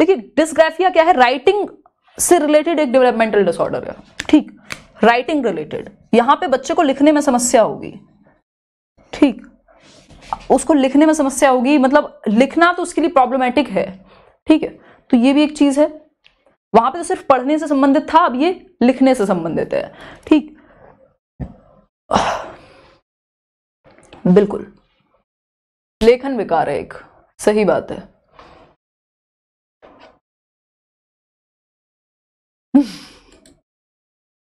देखिए डिस्ग्राफिया क्या है राइटिंग से रिलेटेड एक डेवलपमेंटल डिसऑर्डर है ठीक राइटिंग रिलेटेड यहां पे बच्चे को लिखने में समस्या होगी ठीक उसको लिखने में समस्या होगी मतलब लिखना तो उसके लिए प्रॉब्लमेटिक है ठीक है तो ये भी एक चीज़ है वहां पे तो सिर्फ पढ़ने से संबंधित था अब ये लिखने से संबंधित है ठीक बिल्कुल लेखन विकार है एक सही बात है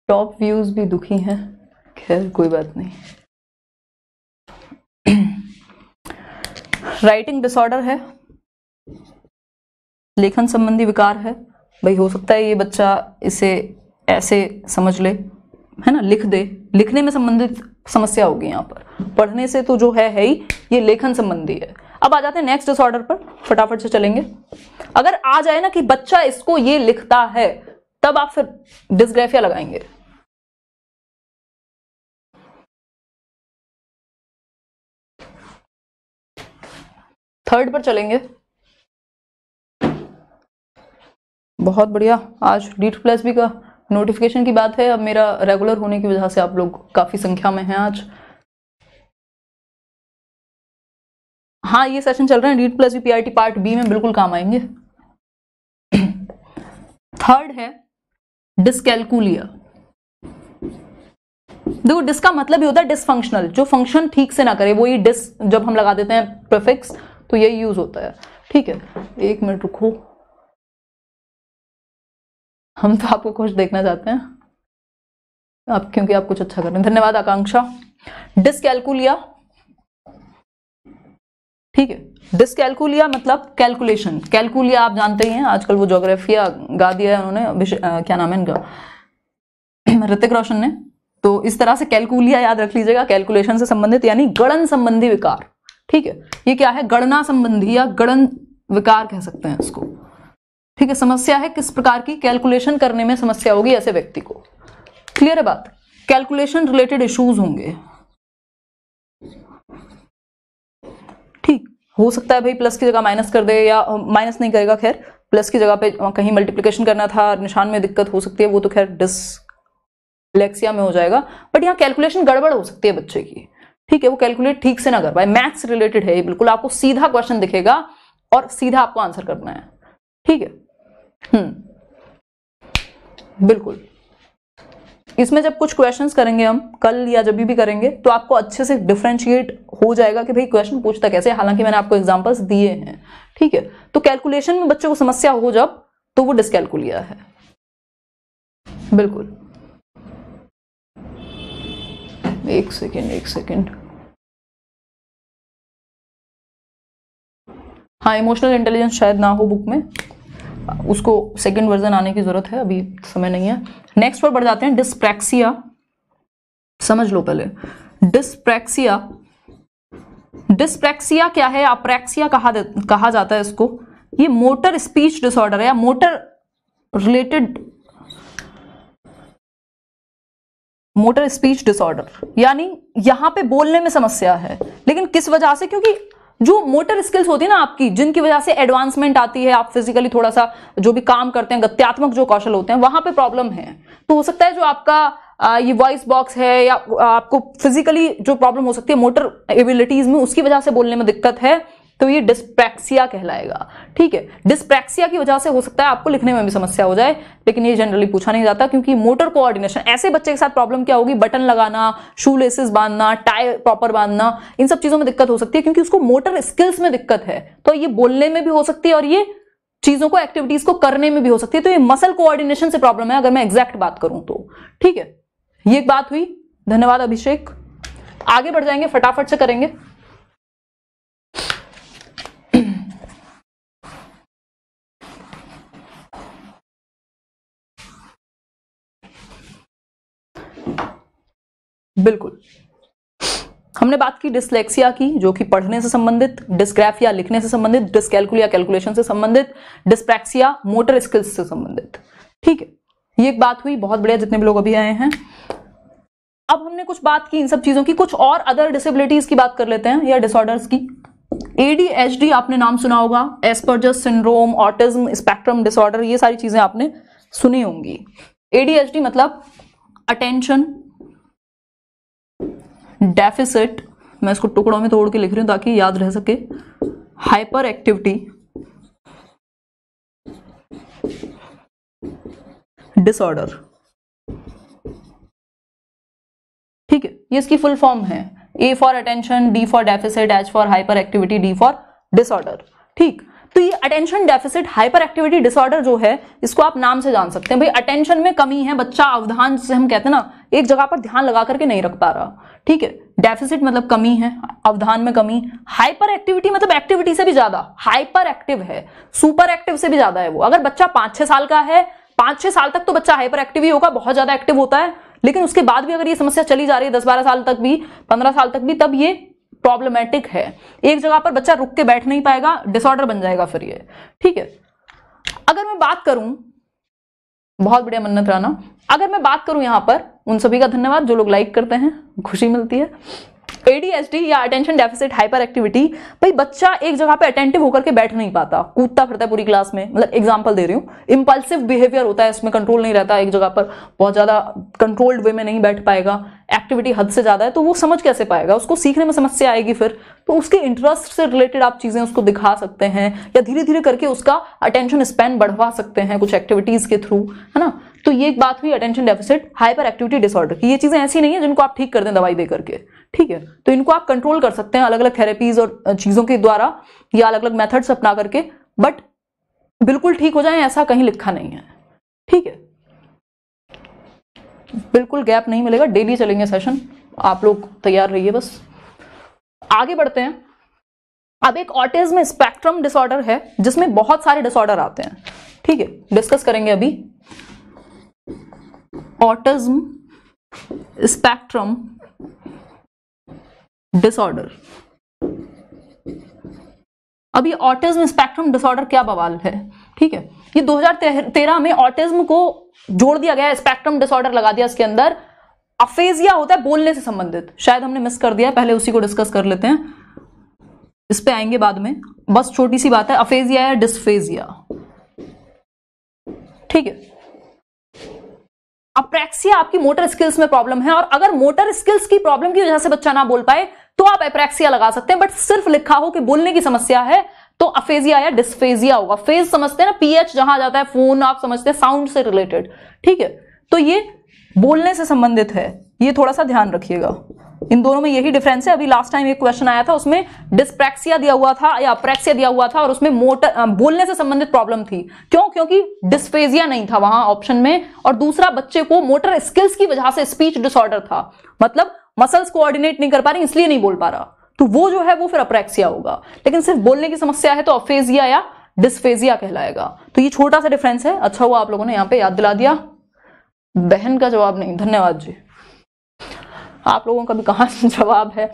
टॉप (laughs) व्यूज भी दुखी हैं खैर कोई बात नहीं राइटिंग डिसऑर्डर है लेखन संबंधी विकार है भाई हो सकता है ये बच्चा इसे ऐसे समझ ले है ना लिख दे लिखने में संबंधित समस्या होगी यहाँ पर पढ़ने से तो जो है है ही ये लेखन संबंधी है अब आ जाते हैं नेक्स्ट डिसऑर्डर पर फटाफट से चलेंगे अगर आ जाए ना कि बच्चा इसको ये लिखता है तब आप फिर डिस्ग्राफिया लगाएंगे थर्ड पर चलेंगे बहुत बढ़िया आज डीट प्लस भी का नोटिफिकेशन की बात है अब मेरा रेगुलर होने की वजह से आप लोग काफ़ी संख्या में हैं आज हाँ ये सेशन चल रहा है डीट प्लस भी पीआरटी पार्ट बी में बिल्कुल काम आएंगे थर्ड है डिस्कैलकुलिया देखो डिस का मतलब ही होता है डिसफंक्शनल जो फंक्शन ठीक से ना करे वो ये डिस जब हम लगा देते हैं प्रिफिक्स तो यही यूज़ होता है ठीक है एक मिनट रुको हम तो आपको खुश देखना चाहते हैं आप क्योंकि आप कुछ अच्छा कर रहे हैं धन्यवाद आकांक्षा डिसकैलकुलिया ठीक है डिसकैलकुलिया मतलब कैलकुलेशन कैलकुलिया आप जानते ही हैं आजकल वो जोग्राफिया गा दिया है उन्होंने क्या नाम है इनका (clears throat) ऋतिक रोशन ने तो इस तरह से कैलकुलिया याद रख लीजिएगा कैलकुलेशन से संबंधित यानी गणन संबंधी विकार ठीक है ये क्या है गणना संबंधी या गणन विकार कह सकते हैं इसको ठीक है समस्या है किस प्रकार की कैलकुलेशन करने में समस्या होगी ऐसे व्यक्ति को क्लियर है बात कैलकुलेशन रिलेटेड इश्यूज होंगे ठीक हो सकता है भाई प्लस की जगह माइनस कर दे या माइनस नहीं करेगा खैर प्लस की जगह पे कहीं मल्टीप्लिकेशन करना था निशान में दिक्कत हो सकती है वो तो खैर डिस में हो जाएगा बट यहाँ कैलकुलेशन गड़बड़ हो सकती है बच्चे की ठीक है वो कैलकुलेट ठीक से ना कर पाए मैथ्स रिलेटेड है बिल्कुल आपको सीधा क्वेश्चन दिखेगा और सीधा आपको आंसर करना है ठीक है हम्म। बिल्कुल इसमें जब कुछ क्वेश्चंस करेंगे हम कल या जब भी करेंगे तो आपको अच्छे से डिफ्रेंशिएट हो जाएगा कि भाई क्वेश्चन पूछता कैसे हालांकि मैंने आपको एग्जांपल्स दिए हैं ठीक है तो कैलकुलेशन में बच्चों को समस्या हो जब तो वो डिसकैलकुलिया है बिल्कुल एक सेकेंड एक सेकेंड हाँ इमोशनल इंटेलिजेंस शायद ना हो बुक में उसको सेकेंड वर्जन आने की ज़रूरत है अभी समय नहीं है नेक्स्ट पर बढ़ जाते हैं डिस्प्रैक्सिया समझ लो पहले डिस्प्रैक्सिया डिस्प्रैक्सिया क्या है अप्रैक्सिया कहा कहा जाता है इसको ये मोटर स्पीच डिसऑर्डर है या motor related motor speech disorder यानी यहाँ पे बोलने में समस्या है लेकिन किस वजह से क्योंकि जो मोटर स्किल्स होती है ना आपकी जिनकी वजह से एडवांसमेंट आती है आप फिजिकली थोड़ा सा जो भी काम करते हैं गत्यात्मक जो कौशल होते हैं वहां पे प्रॉब्लम है तो हो सकता है जो आपका आ, ये वॉइस बॉक्स है या आपको फिजिकली जो प्रॉब्लम हो सकती है मोटर एबिलिटीज में उसकी वजह से बोलने में दिक्कत है तो ये डिस्प्रैक्सिया कहलाएगा ठीक है डिस्प्रैक्सिया की वजह से हो सकता है आपको लिखने में भी समस्या हो जाए लेकिन ये जनरली पूछा नहीं जाता क्योंकि मोटर कोऑर्डिनेशन ऐसे बच्चे के साथ प्रॉब्लम क्या होगी बटन लगाना शू लेसेस बांधना टाई प्रॉपर बांधना इन सब चीज़ों में दिक्कत हो सकती है क्योंकि उसको मोटर स्किल्स में दिक्कत है तो ये बोलने में भी हो सकती है और ये चीज़ों को एक्टिविटीज़ को करने में भी हो सकती है तो ये मसल कोऑर्डिनेशन से प्रॉब्लम है अगर मैं एग्जैक्ट बात करूं तो ठीक है ये एक बात हुई धन्यवाद अभिषेक आगे बढ़ जाएंगे फटाफट से करेंगे बिल्कुल हमने बात की डिसलेक्सिया की जो कि पढ़ने से संबंधित डिस्क्रैफिया लिखने से संबंधित डिस्कैलकुलिया कैलकुलेशन से संबंधित डिस्प्रैक्सिया मोटर स्किल्स से संबंधित ठीक है ये एक बात हुई बहुत बढ़िया जितने भी लोग अभी आए हैं अब हमने कुछ बात की इन सब चीजों की कुछ और अदर डिसेबिलिटीज की बात कर लेते हैं या डिसऑर्डर्स की एडीएचडी आपने नाम सुना होगा Asperger's syndrome autism spectrum disorder ये सारी चीजें आपने सुनी होंगी एडीएचडी मतलब अटेंशन डेफिसिट मैं इसको टुकड़ों में तोड़ के लिख रही हूं ताकि याद रह सके हाइपर एक्टिविटी डिसऑर्डर ठीक है ये इसकी फुल फॉर्म है A for attention D for deficit H for hyperactivity D for disorder ठीक तो ये attention deficit hyperactivity disorder जो है इसको आप नाम से जान सकते हैं भाई अटेंशन में कमी है बच्चा अवधान जिसे हम कहते हैं ना एक जगह पर ध्यान लगा करके नहीं रख पा रहा ठीक है डेफिसिट मतलब कमी है अवधान में कमी हाइपर एक्टिविटी मतलब एक्टिविटी से भी ज्यादा हाइपर एक्टिव है सुपर एक्टिव से भी ज्यादा है वो अगर बच्चा पांच छह साल का है पांच छह साल तक तो बच्चा हाइपर एक्टिव ही होगा बहुत ज्यादा एक्टिव होता है लेकिन उसके बाद भी अगर ये समस्या चली जा रही है दस बारह साल तक भी पंद्रह साल तक भी तब ये प्रॉब्लमेटिक है एक जगह पर बच्चा रुक के बैठ नहीं पाएगा डिसऑर्डर बन जाएगा फिर ये ठीक है अगर मैं बात करूं बहुत बढ़िया मन्नत राना अगर मैं बात करूं यहां पर उन सभी का धन्यवाद जो लोग लाइक करते हैं खुशी मिलती है एडीएसडी या अटेंशन डेफिसिट हाइपर एक्टिविटी भाई बच्चा एक जगह पे अटेंटिव होकर के बैठ नहीं पाता कूदता फिरता है पूरी क्लास में मतलब एग्जांपल दे रही हूँ इम्पल्सिव बिहेवियर होता है इसमें कंट्रोल नहीं रहता एक जगह पर बहुत ज़्यादा कंट्रोल्ड वे में नहीं बैठ पाएगा एक्टिविटी हद से ज़्यादा है तो वो समझ कैसे पाएगा उसको सीखने में समस्या आएगी फिर तो उसके इंटरेस्ट से रिलेटेड आप चीज़ें उसको दिखा सकते हैं या धीरे धीरे करके उसका अटेंशन स्पेन बढ़वा सकते हैं कुछ एक्टिविटीज़ के थ्रू है ना तो ये एक बात हुई attention deficit hyperactivity disorder की ये चीज़ें ऐसी नहीं है जिनको आप ठीक कर दें दवाई दे करके ठीक है तो इनको आप कंट्रोल कर सकते हैं अलग अलग थेरेपीज और चीज़ों के द्वारा या अलग अलग मेथड्स अपना करके बट बिल्कुल ठीक हो जाए ऐसा कहीं लिखा नहीं है ठीक है बिल्कुल गैप नहीं मिलेगा डेली चलेंगे सेशन आप लोग तैयार रहिए बस आगे बढ़ते हैं अब एक ऑटिज्म स्पेक्ट्रम डिसऑर्डर है जिसमें बहुत सारे डिसऑर्डर आते हैं ठीक है डिस्कस करेंगे अभी ऑटिज्म स्पेक्ट्रम डिसऑर्डर अभी ऑटिज्म स्पेक्ट्रम डिसऑर्डर क्या बवाल है ठीक है ये 2013 में ऑटिज्म को जोड़ दिया गया स्पेक्ट्रम डिसऑर्डर लगा दिया इसके अंदर अफेजिया होता है बोलने से संबंधित शायद हमने मिस कर दिया पहले उसी को डिस्कस कर लेते हैं इस पे आएंगे बाद में बस छोटी सी बात है अफेजिया या डिस्फेजिया ठीक है अप्रैक्सिया आपकी मोटर स्किल्स में प्रॉब्लम है और अगर मोटर स्किल्स की प्रॉब्लम की वजह से बच्चा ना बोल पाए तो आप अप्रैक्सिया लगा सकते हैं बट सिर्फ लिखा हो कि बोलने की समस्या है तो अफेजिया या डिस्फेजिया होगा फेज समझते हैं ना पीएच जहां जाता है फोन आप समझते हैं साउंड से रिलेटेड ठीक है तो ये बोलने से संबंधित है ये थोड़ा सा ध्यान रखिएगा इन दोनों में यही डिफरेंस है अभी लास्ट टाइम एक क्वेश्चन आया था उसमें डिस्प्रेक्सिया दिया हुआ था या अप्रेक्सिया दिया हुआ था और उसमें मोटर बोलने से संबंधित प्रॉब्लम थी क्यों क्योंकि डिस्फेजिया नहीं था वहां ऑप्शन में और दूसरा बच्चे को मोटर स्किल्स की वजह से स्पीच डिसऑर्डर था मतलब मसल्स कोऑर्डिनेट नहीं कर पा रही इसलिए नहीं बोल पा रहा तो वो जो है वो फिर अप्रेक्सिया होगा लेकिन सिर्फ बोलने की समस्या है तो अफेजिया या डिस्फेजिया कहलाएगा तो ये छोटा सा डिफरेंस है अच्छा हुआ आप लोगों ने यहाँ पे याद दिला दिया बहन का जवाब नहीं धन्यवाद जी आप लोगों का भी कहां जवाब है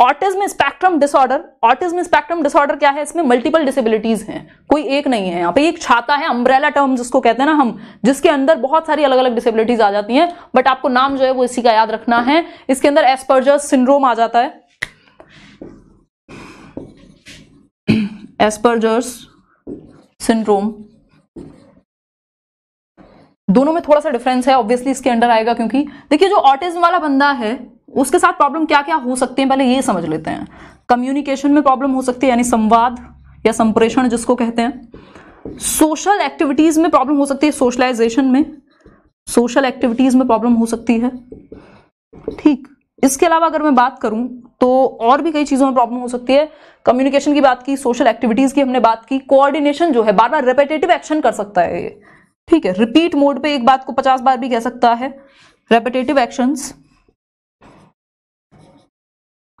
autism spectrum disorder autism spectrum disorder क्या है इसमें मल्टीपल डिसेबिलिटीज हैं कोई एक नहीं है यहाँ पे एक छाता है अम्ब्रेला टर्म जिसको कहते हैं ना हम जिसके अंदर बहुत सारी अलग अलग डिसेबिलिटीज आ जाती हैं बट आपको नाम जो है वो इसी का याद रखना है इसके अंदर एस्पर्जर सिंड्रोम आ जाता है एस्पर्जर्स सिंड्रोम दोनों में थोड़ा सा डिफरेंस है ऑब्वियसली इसके अंडर आएगा क्योंकि देखिए जो ऑटिज्म वाला बंदा है उसके साथ प्रॉब्लम क्या क्या हो सकते हैं पहले ये समझ लेते हैं कम्युनिकेशन में प्रॉब्लम हो सकती है यानी संवाद या संप्रेषण जिसको कहते हैं सोशल एक्टिविटीज में प्रॉब्लम हो सकती है सोशलाइजेशन में सोशल एक्टिविटीज में प्रॉब्लम हो सकती है ठीक इसके अलावा अगर मैं बात करूं तो और भी कई चीज़ों में प्रॉब्लम हो सकती है कम्युनिकेशन की बात की सोशल एक्टिविटीज़ की हमने बात की कोऑर्डिनेशन जो है बार बार रिपेटेटिव एक्शन कर सकता है ये ठीक है रिपीट मोड पे एक बात को पचास बार भी कह सकता है रेपिटेटिव एक्शंस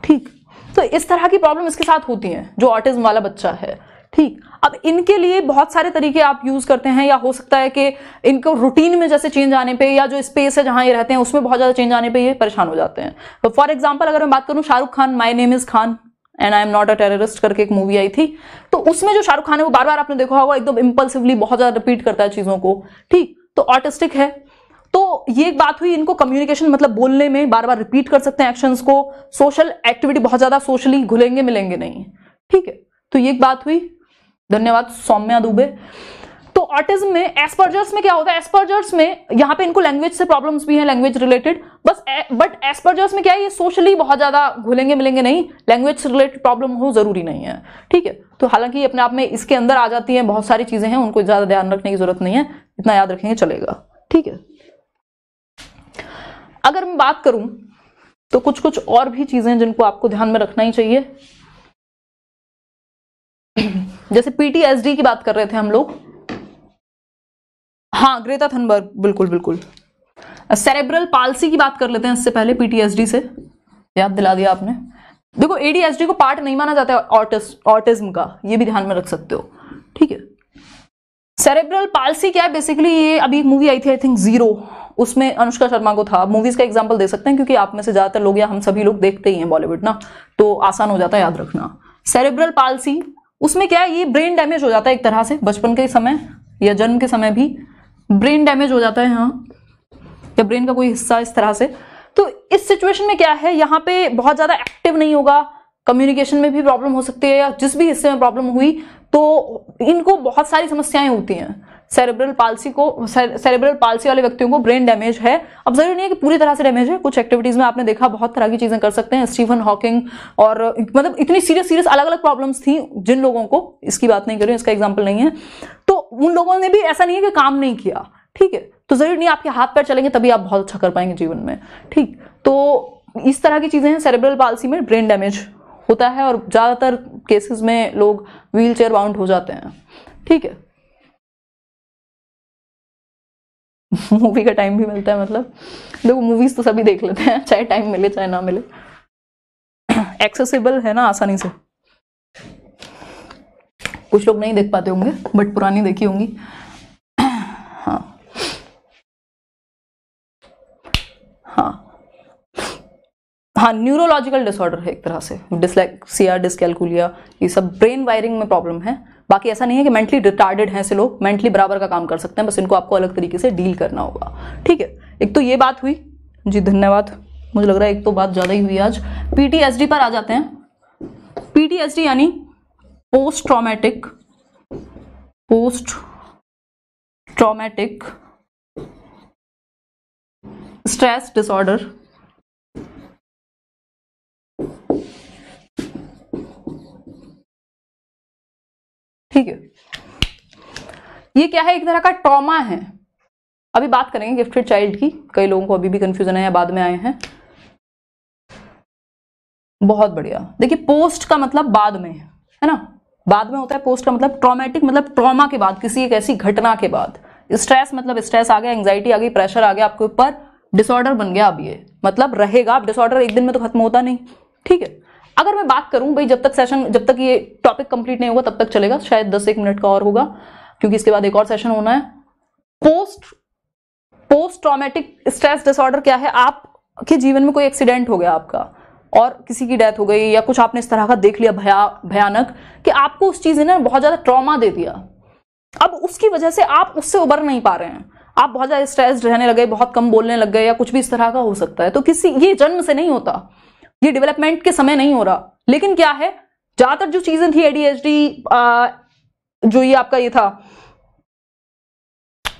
ठीक तो इस तरह की प्रॉब्लम इसके साथ होती है जो ऑटिज्म वाला बच्चा है ठीक अब इनके लिए बहुत सारे तरीके आप यूज़ करते हैं या हो सकता है कि इनको रूटीन में जैसे चेंज आने पे या जो स्पेस है जहां ये रहते हैं उसमें बहुत ज़्यादा चेंज आने पे ये परेशान हो जाते हैं तो फॉर एग्जांपल अगर मैं बात करूं Shahrukh Khan my name is Khan and I am not a terrorist करके एक मूवी आई थी तो उसमें जो शाहरुख खान है वो बार बार आपने देखा होगा एकदम इम्पल्सिवली बहुत ज़्यादा रिपीट करता है चीज़ों को ठीक तो ऑटिस्टिक है तो ये एक बात हुई इनको कम्युनिकेशन मतलब बोलने में बार बार रिपीट कर सकते हैं एक्शंस को सोशल एक्टिविटी बहुत ज़्यादा सोशली घुलेंगे मिलेंगे नहीं ठीक है तो ये एक बात हुई धन्यवाद सौम्या दुबे ऑटिज्म में एस्पर्जर्स में क्या होता है एस्पर्जर्स में यहाँ पे इनको लैंग्वेज से प्रॉब्लम्स भी हैं लैंग्वेज रिलेटेड बस बट एस्पर्जर्स में क्या है ये सोशली बहुत ज़्यादा घुलेंगे मिलेंगे नहीं लैंग्वेज से रिलेटेड प्रॉब्लम हो ज़रूरी नहीं है ठीक है तो हालांकि अपने आप में इसके अंदर आ जाती है बहुत सारी चीज़ें हैं उनको ज़्यादा ध्यान रखने की ज़रूरत नहीं है इतना याद रखेंगे चलेगा ठीक है अगर मैं बात करूं तो कुछ कुछ और भी चीज़ें जिनको आपको ध्यान में रखना ही चाहिए जैसे पीटीएसडी की बात कर रहे थे हम लोग हाँ ग्रेता थनबर्ग बिल्कुल बिल्कुल सेरेब्रल पालसी की बात कर लेते हैं इससे पहले पीटीएसडी से याद दिला दिया आपने देखो एडीएसडी को पार्ट नहीं माना जाता है ऑटिज्म का ये भी ध्यान में रख सकते हो ठीक है सेरेब्रल पालसी क्या है बेसिकली ये अभी एक मूवी आई थी आई थिंक जीरो उसमें अनुष्का शर्मा को था मूवीज का एग्जाम्पल दे सकते हैं क्योंकि आप में से ज्यादातर लोग या हम सभी लोग देखते ही हैं बॉलीवुड ना तो आसान हो जाता है याद रखना सेरेब्रल पालसी उसमें क्या है ये ब्रेन डैमेज हो जाता है एक तरह से बचपन के समय या जन्म के समय भी ब्रेन डैमेज हो जाता है यहाँ या ब्रेन का कोई हिस्सा इस तरह से तो इस सिचुएशन में क्या है यहाँ पे बहुत ज़्यादा एक्टिव नहीं होगा कम्युनिकेशन में भी प्रॉब्लम हो सकती है या जिस भी हिस्से में प्रॉब्लम हुई तो इनको बहुत सारी समस्याएं होती हैं सेरेब्रल पालसी को सेरेब्रल पालसी वाले व्यक्तियों को ब्रेन डैमेज है अब जरूरी नहीं है कि पूरी तरह से डैमेज है कुछ एक्टिविटीज में आपने देखा बहुत तरह की चीजें कर सकते हैं स्टीफन हॉकिंग और मतलब इतनी सीरियस सीरियस अलग अलग प्रॉब्लम्स थी जिन लोगों को इसकी बात नहीं करें इसका एग्जाम्पल नहीं है उन लोगों ने भी ऐसा नहीं है कि काम नहीं किया ठीक है तो जरूर नहीं आपके हाथ पैर चलेंगे तभी आप बहुत अच्छा कर पाएंगे जीवन में ठीक तो इस तरह की चीज़ें हैं सेरेब्रल पालसी में ब्रेन डैमेज होता है और ज़्यादातर केसेस में लोग व्हील चेयर बाउंड हो जाते हैं ठीक है मूवी का टाइम भी मिलता है मतलब देखो मूवीज़ तो सभी देख लेते हैं चाहे टाइम मिले चाहे ना मिले एक्सेसिबल है ना आसानी से कुछ लोग नहीं देख पाते होंगे बट पुरानी देखी होंगी हाँ न्यूरोलॉजिकल हाँ। डिसऑर्डर हाँ, है एक तरह से डिसलेक्सिया डिस्कैलकुलिया ये सब ब्रेन वायरिंग में प्रॉब्लम है बाकी ऐसा नहीं है कि मेंटली रिटार्डेड हैं से लोग मेंटली बराबर का काम कर सकते हैं बस इनको आपको अलग तरीके से डील करना होगा ठीक है एक तो ये बात हुई जी धन्यवाद मुझे लग रहा है एक तो बात ज़्यादा ही हुई आज पीटीएसडी पर आ जाते हैं पीटीएसडी यानी post traumatic post traumatic stress disorder ठीक है ये क्या है एक तरह का ट्रॉमा है अभी बात करेंगे गिफ्टेड चाइल्ड की कई लोगों को अभी भी कंफ्यूजन है या बाद में आए हैं बहुत बढ़िया देखिए पोस्ट का मतलब बाद में है ना बाद में होता है पोस्ट का मतलब ट्रॉमेटिक मतलब ट्रॉमा के बाद किसी एक ऐसी घटना के बाद स्ट्रेस मतलब स्ट्रेस आ गया एंग्जाइटी आ गई प्रेशर आ गया आपके ऊपर डिसऑर्डर बन गया अब ये मतलब रहेगा अब डिसऑर्डर एक दिन में तो खत्म होता नहीं ठीक है अगर मैं बात करूं भाई जब तक सेशन जब तक ये टॉपिक कंप्लीट नहीं होगा तब तक चलेगा शायद दस एक मिनट का और होगा क्योंकि इसके बाद एक और सेशन होना है post post traumatic stress disorder क्या है आपके जीवन में कोई एक्सीडेंट हो गया आपका और किसी की डेथ हो गई या कुछ आपने इस तरह का देख लिया भया भयानक कि आपको उस चीज़ ने बहुत ज़्यादा ट्रॉमा दे दिया अब उसकी वजह से आप उससे उबर नहीं पा रहे हैं आप बहुत ज़्यादा स्ट्रेस रहने लगे बहुत कम बोलने लग गए या कुछ भी इस तरह का हो सकता है तो किसी ये जन्म से नहीं होता ये डेवलपमेंट के समय नहीं हो रहा लेकिन क्या है ज़्यादातर जो चीज़ें थी एडीएचडी जो ये आपका ये था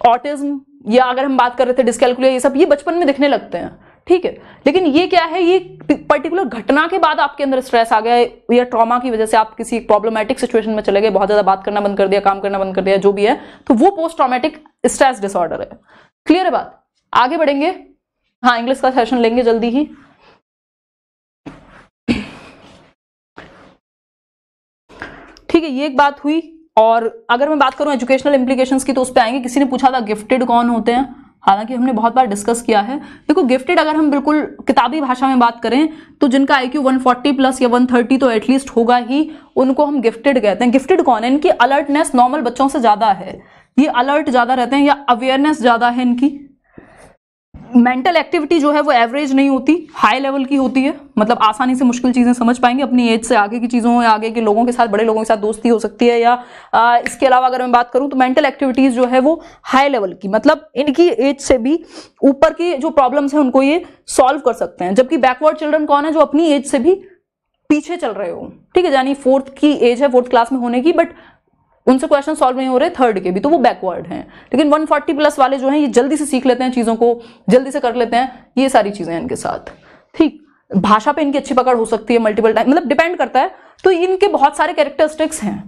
ऑटिज्म या अगर हम बात कर रहे थे डिस्कैलकुलिया ये सब ये बचपन में दिखने लगते हैं ठीक है लेकिन ये क्या है ये पर्टिकुलर घटना के बाद आपके अंदर स्ट्रेस आ गया या ट्रॉमा की वजह से आप किसी प्रॉब्लमेटिक सिचुएशन में चले गए बहुत ज्यादा बात करना बंद कर दिया काम करना बंद कर दिया जो भी है तो वो पोस्ट ट्रॉमेटिक स्ट्रेस डिसऑर्डर है क्लियर है बात आगे बढ़ेंगे हाँ इंग्लिश का सेशन लेंगे जल्दी ही ठीक है ये एक बात हुई और अगर मैं बात करूं एजुकेशनल इंप्लीकेशन की तो उस पर आएंगे किसी ने पूछा था गिफ्टेड कौन होते हैं हालांकि हमने बहुत बार डिस्कस किया है देखो गिफ्टेड अगर हम बिल्कुल किताबी भाषा में बात करें तो जिनका आई क्यू वन प्लस या 130 तो एटलीस्ट होगा ही उनको हम गिफ्टेड कहते हैं गिफ्टेड कौन है इनकी अलर्टनेस नॉर्मल बच्चों से ज़्यादा है ये अलर्ट ज़्यादा रहते हैं या अवेयरनेस ज़्यादा है इनकी मेंटल एक्टिविटी जो है वो एवरेज नहीं होती हाई लेवल की होती है मतलब आसानी से मुश्किल चीज़ें समझ पाएंगे अपनी एज से आगे की चीज़ों या आगे के लोगों के साथ बड़े लोगों के साथ दोस्ती हो सकती है या आ, इसके अलावा अगर मैं बात करूँ तो मेंटल एक्टिविटीज़ जो है वो हाई लेवल की मतलब इनकी एज से भी ऊपर की जो प्रॉब्लम्स हैं उनको ये सॉल्व कर सकते हैं जबकि बैकवर्ड चिल्ड्रन कौन है जो अपनी एज से भी पीछे चल रहे हो ठीक है यानी फोर्थ की एज है फोर्थ क्लास में होने की बट उनसे क्वेश्चन सॉल्व नहीं हो रहे थर्ड के भी तो वो बैकवर्ड हैं लेकिन 140 प्लस वाले जो हैं ये जल्दी से सीख लेते हैं चीज़ों को जल्दी से कर लेते हैं ये सारी चीज़ें इनके साथ ठीक भाषा पे इनकी अच्छी पकड़ हो सकती है मल्टीपल टाइम मतलब डिपेंड करता है तो इनके बहुत सारे कैरेक्टरिस्टिक्स हैं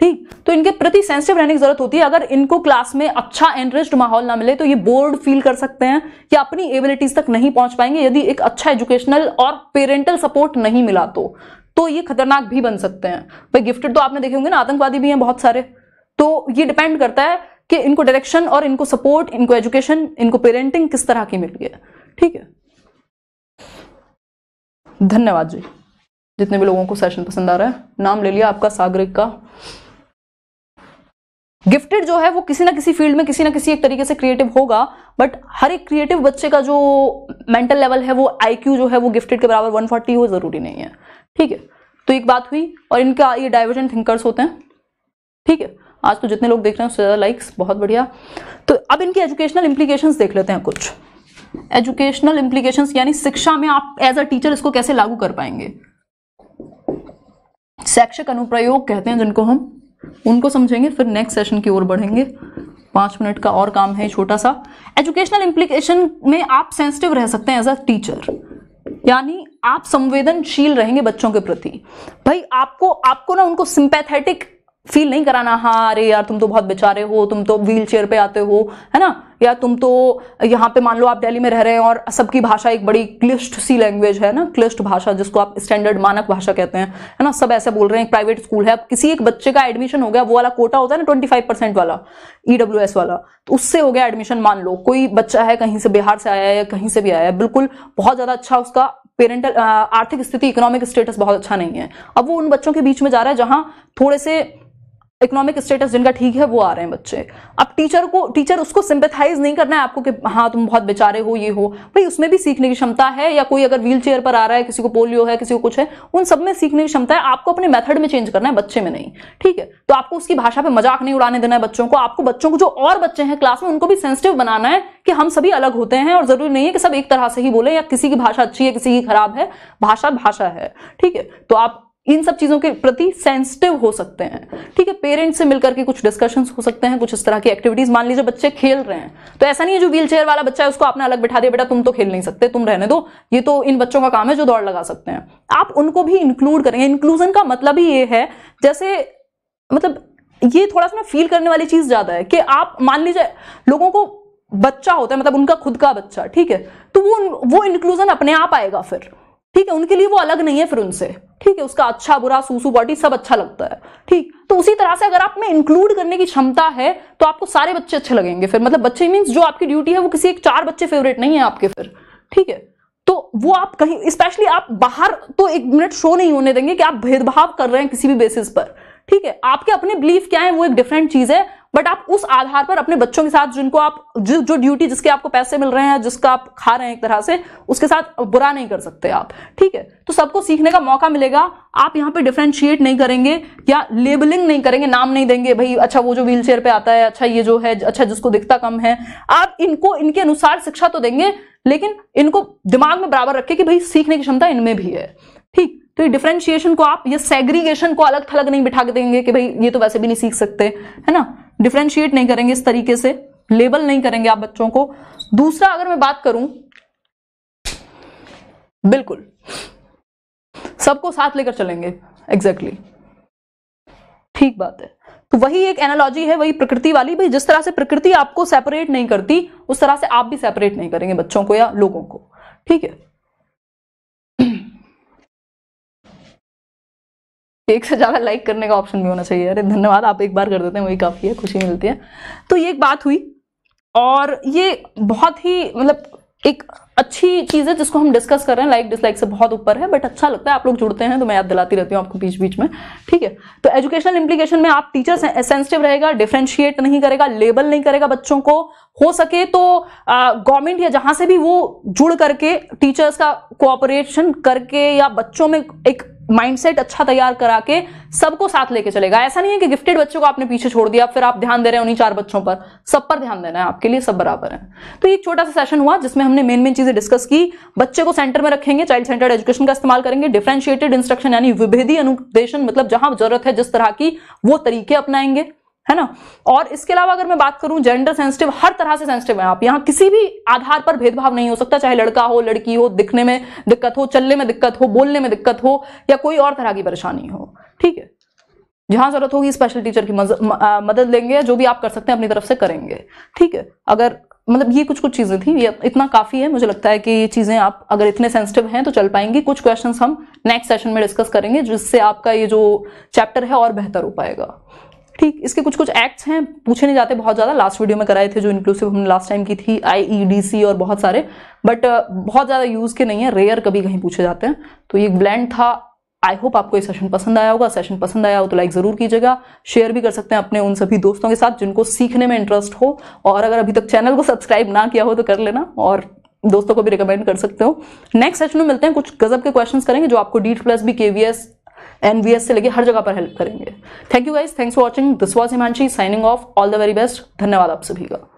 ठीक तो इनके प्रति सेंसिटिव रहने की जरूरत होती है अगर इनको क्लास में अच्छा इंटरेस्ट माहौल ना मिले तो ये बोर्ड फील कर सकते हैं कि अपनी एबिलिटीज तक नहीं पहुंच पाएंगे यदि एक अच्छा एजुकेशनल और पेरेंटल सपोर्ट नहीं मिला तो तो ये खतरनाक भी बन सकते हैं भाई गिफ्टेड तो आपने देखे होंगे ना आतंकवादी भी हैं बहुत सारे तो ये डिपेंड करता है कि इनको डायरेक्शन और इनको सपोर्ट इनको एजुकेशन इनको पेरेंटिंग किस तरह की मिल गई है ठीक है धन्यवाद जी जितने भी लोगों को सेशन पसंद आ रहा है नाम ले लिया आपका सागरिक का गिफ्टेड जो है वो किसी ना किसी फील्ड में किसी ना किसी एक तरीके से क्रिएटिव होगा बट हर एक क्रिएटिव बच्चे का जो मेंटल लेवल है वो आईक्यू जो है वो गिफ्टेड के बराबर 140 हो जरूरी नहीं है ठीक है तो एक बात हुई और इनका ये डाइवर्जेंट थिंकर्स होते हैं ठीक है आज तो जितने लोग देख रहे हैं उससे ज़्यादा लाइक्स बहुत बढ़िया तो अब इनके एजुकेशनल इम्प्लीकेशंस देख लेते हैं कुछ एजुकेशनल इंप्लीकेशन यानी शिक्षा में आप एज अ टीचर इसको कैसे लागू कर पाएंगे शैक्षिक अनुप्रयोग कहते हैं जिनको हम उनको समझेंगे फिर नेक्स्ट सेशन की ओर बढ़ेंगे पांच मिनट का और काम है छोटा सा एजुकेशनल इम्प्लीकेशन में आप सेंसिटिव रह सकते हैं एज अ टीचर यानी आप संवेदनशील रहेंगे बच्चों के प्रति भाई आपको आपको ना उनको सिंपैथेटिक फील नहीं कराना हाँ अरे यार तुम तो बहुत बेचारे हो तुम तो व्हील चेयर पे आते हो है ना या तुम तो यहाँ पे मान लो आप दिल्ली में रह रहे हैं और सबकी भाषा एक बड़ी क्लिष्ट सी लैंग्वेज है ना क्लिष्ट भाषा जिसको आप स्टैंडर्ड मानक भाषा कहते हैं है ना सब ऐसे बोल रहे हैं प्राइवेट स्कूल है अब किसी एक बच्चे का एडमिशन हो गया वो वाला कोटा होता है ना ट्वेंटी वाला ई e वाला तो उससे हो गया एडमिशन मान लो कोई बच्चा है कहीं से बिहार से आया है या कहीं से भी आया है बिल्कुल बहुत ज़्यादा अच्छा उसका पेरेंटल आर्थिक स्थिति इकोनॉमिक स्टेटस बहुत अच्छा नहीं है अब वो उन बच्चों के बीच में जा रहा है जहाँ थोड़े से इकोनॉमिक स्टेटस जिनका ठीक है वो आ रहे हैं बच्चे अब टीचर को टीचर उसको सिंपथाइज नहीं करना है आपको कि हाँ तुम बहुत बेचारे हो ये हो भाई उसमें भी सीखने की क्षमता है या कोई अगर व्हील चेयर पर आ रहा है किसी को पोलियो है किसी को कुछ है उन सब में सीखने की क्षमता है आपको अपने मेथड में चेंज करना है बच्चे में नहीं ठीक है तो आपको उसकी भाषा पर मजाक नहीं उड़ाने देना है बच्चों को आपको बच्चों को जो और बच्चे हैं क्लास में उनको भी सेंसिटिव बनाना है कि हम सभी अलग होते हैं और जरूरी नहीं है कि सब एक तरह से ही बोले या किसी की भाषा अच्छी है किसी की खराब है भाषा भाषा है ठीक है तो आप इन सब चीज़ों के प्रति सेंसिटिव हो सकते हैं ठीक है पेरेंट्स से मिलकर के कुछ डिस्कशन हो सकते हैं कुछ इस तरह की एक्टिविटीज़ मान लीजिए बच्चे खेल रहे हैं तो ऐसा नहीं है जो व्हील चेयर वाला बच्चा है उसको आपने अलग बिठा दिया बेटा तुम तो खेल नहीं सकते तुम रहने दो ये तो इन बच्चों का काम है जो दौड़ लगा सकते हैं आप उनको भी इंक्लूड करेंगे इंक्लूजन का मतलब ही ये है जैसे मतलब ये थोड़ा सा ना फील करने वाली चीज़ ज़्यादा है कि आप मान लीजिए लोगों को बच्चा होता है मतलब उनका खुद का बच्चा ठीक है तो वो वो इंक्लूजन अपने आप आएगा फिर ठीक है उनके लिए वो अलग नहीं है फिर उनसे ठीक है उसका अच्छा बुरा सूसू बॉडी सब अच्छा लगता है ठीक तो उसी तरह से अगर आप में इंक्लूड करने की क्षमता है तो आपको सारे बच्चे अच्छे लगेंगे फिर मतलब बच्चे मीन्स जो आपकी ड्यूटी है वो किसी एक चार बच्चे फेवरेट नहीं है आपके फिर ठीक है तो वो आप कहीं स्पेशली आप बाहर तो एक मिनट शो नहीं होने देंगे कि आप भेदभाव कर रहे हैं किसी भी बेसिस पर ठीक है आपके अपने बिलीफ क्या है वो एक डिफरेंट चीज है बट आप उस आधार पर अपने बच्चों के साथ जिनको आप जो जो ड्यूटी जिसके आपको पैसे मिल रहे हैं जिसका आप खा रहे हैं एक तरह से उसके साथ बुरा नहीं कर सकते आप ठीक है तो सबको सीखने का मौका मिलेगा आप यहाँ पे डिफ्रेंशिएट नहीं करेंगे या लेबलिंग नहीं करेंगे नाम नहीं देंगे भाई अच्छा वो जो व्हील चेयर पे आता है अच्छा ये जो है अच्छा जिसको दिखता कम है आप इनको इनके अनुसार शिक्षा तो देंगे लेकिन इनको दिमाग में बराबर रखें कि भाई सीखने की क्षमता इनमें भी है ठीक तो ये डिफ्रेंशिएशन को आप ये सेग्रीगेशन को अलग थलग नहीं बिठा के देंगे कि भाई ये तो वैसे भी नहीं सीख सकते है ना डिफ्रेंशिएट नहीं करेंगे इस तरीके से लेबल नहीं करेंगे आप बच्चों को दूसरा अगर मैं बात करूं बिल्कुल सबको साथ लेकर चलेंगे एग्जैक्टली exactly. ठीक बात है तो वही एक एनालॉजी है वही प्रकृति वाली भाई जिस तरह से प्रकृति आपको सेपरेट नहीं करती उस तरह से आप भी सेपरेट नहीं करेंगे बच्चों को या लोगों को ठीक है एक से ज़्यादा लाइक करने का ऑप्शन भी होना चाहिए अरे धन्यवाद आप एक बार कर देते हैं वही काफ़ी है खुशी मिलती है तो ये एक बात हुई और ये बहुत ही मतलब एक अच्छी चीज़ है जिसको हम डिस्कस कर रहे हैं लाइक डिसलाइक से बहुत ऊपर है बट अच्छा लगता है आप लोग जुड़ते हैं तो मैं याद दिलाती रहती हूँ आपको बीच बीच में ठीक है तो एजुकेशनल इम्प्लीकेशन में आप टीचर सेंसिटिव रहेगा डिफ्रेंशिएट नहीं करेगा लेबल नहीं करेगा बच्चों को हो सके तो गवर्नमेंट या जहां से भी वो जुड़ करके टीचर्स का कोऑपरेशन करके या बच्चों में एक माइंडसेट अच्छा तैयार करा के सबको साथ लेके चलेगा ऐसा नहीं है कि गिफ्टेड बच्चों को आपने पीछे छोड़ दिया फिर आप ध्यान दे रहे हैं उन्हीं चार बच्चों पर सब पर ध्यान देना है आपके लिए सब बराबर है तो एक छोटा सा सेशन हुआ जिसमें हमने मेन मेन चीजें डिस्कस की बच्चे को सेंटर में रखेंगे चाइल्ड सेंटर्ड एजुकेशन का इस्तेमाल करेंगे डिफ्रेंशिएटेड इंस्ट्रक्शन यानी विभेदी अनुदेशन मतलब जहां जरूरत है जिस तरह की वो तरीके अपनाएंगे है ना और इसके अलावा अगर मैं बात करूं जेंडर सेंसिटिव हर तरह से सेंसिटिव है आप यहाँ किसी भी आधार पर भेदभाव नहीं हो सकता चाहे लड़का हो लड़की हो दिखने में दिक्कत हो चलने में दिक्कत हो बोलने में दिक्कत हो या कोई और तरह की परेशानी हो ठीक है जहां जरूरत होगी स्पेशल टीचर की मदद लेंगे जो भी आप कर सकते हैं अपनी तरफ से करेंगे ठीक है अगर मतलब ये कुछ कुछ चीज़ें थी ये इतना काफ़ी है मुझे लगता है कि ये चीज़ें आप अगर इतने सेंसिटिव हैं तो चल पाएंगी कुछ क्वेश्चंस हम नेक्स्ट सेशन में डिस्कस करेंगे जिससे आपका ये जो चैप्टर है और बेहतर हो पाएगा ठीक इसके कुछ कुछ एक्ट्स हैं पूछे नहीं जाते बहुत ज़्यादा लास्ट वीडियो में कराए थे जो इंक्लूसिव हमने लास्ट टाइम की थी आई e और बहुत सारे बट uh, बहुत ज़्यादा यूज़ के नहीं है रेयर कभी कहीं पूछे जाते हैं तो ये ब्लैंड था आई होप आपको ये सेशन पसंद आया होगा सेशन पसंद आया हो तो लाइक ज़रूर कीजिएगा शेयर भी कर सकते हैं अपने उन सभी दोस्तों के साथ जिनको सीखने में इंटरेस्ट हो और अगर अभी तक चैनल को सब्सक्राइब ना किया हो तो कर लेना और दोस्तों को भी रिकमेंड कर सकते हो नेक्स्ट सेशन में मिलते हैं कुछ गजब के क्वेश्चंस करेंगे जो आपको डीट प्लस भी केवीएस एन एस से लेके हर जगह पर हेल्प करेंगे thank you guys thanks for watching this was Himanshi signing off all the very best धन्यवाद आप सभी का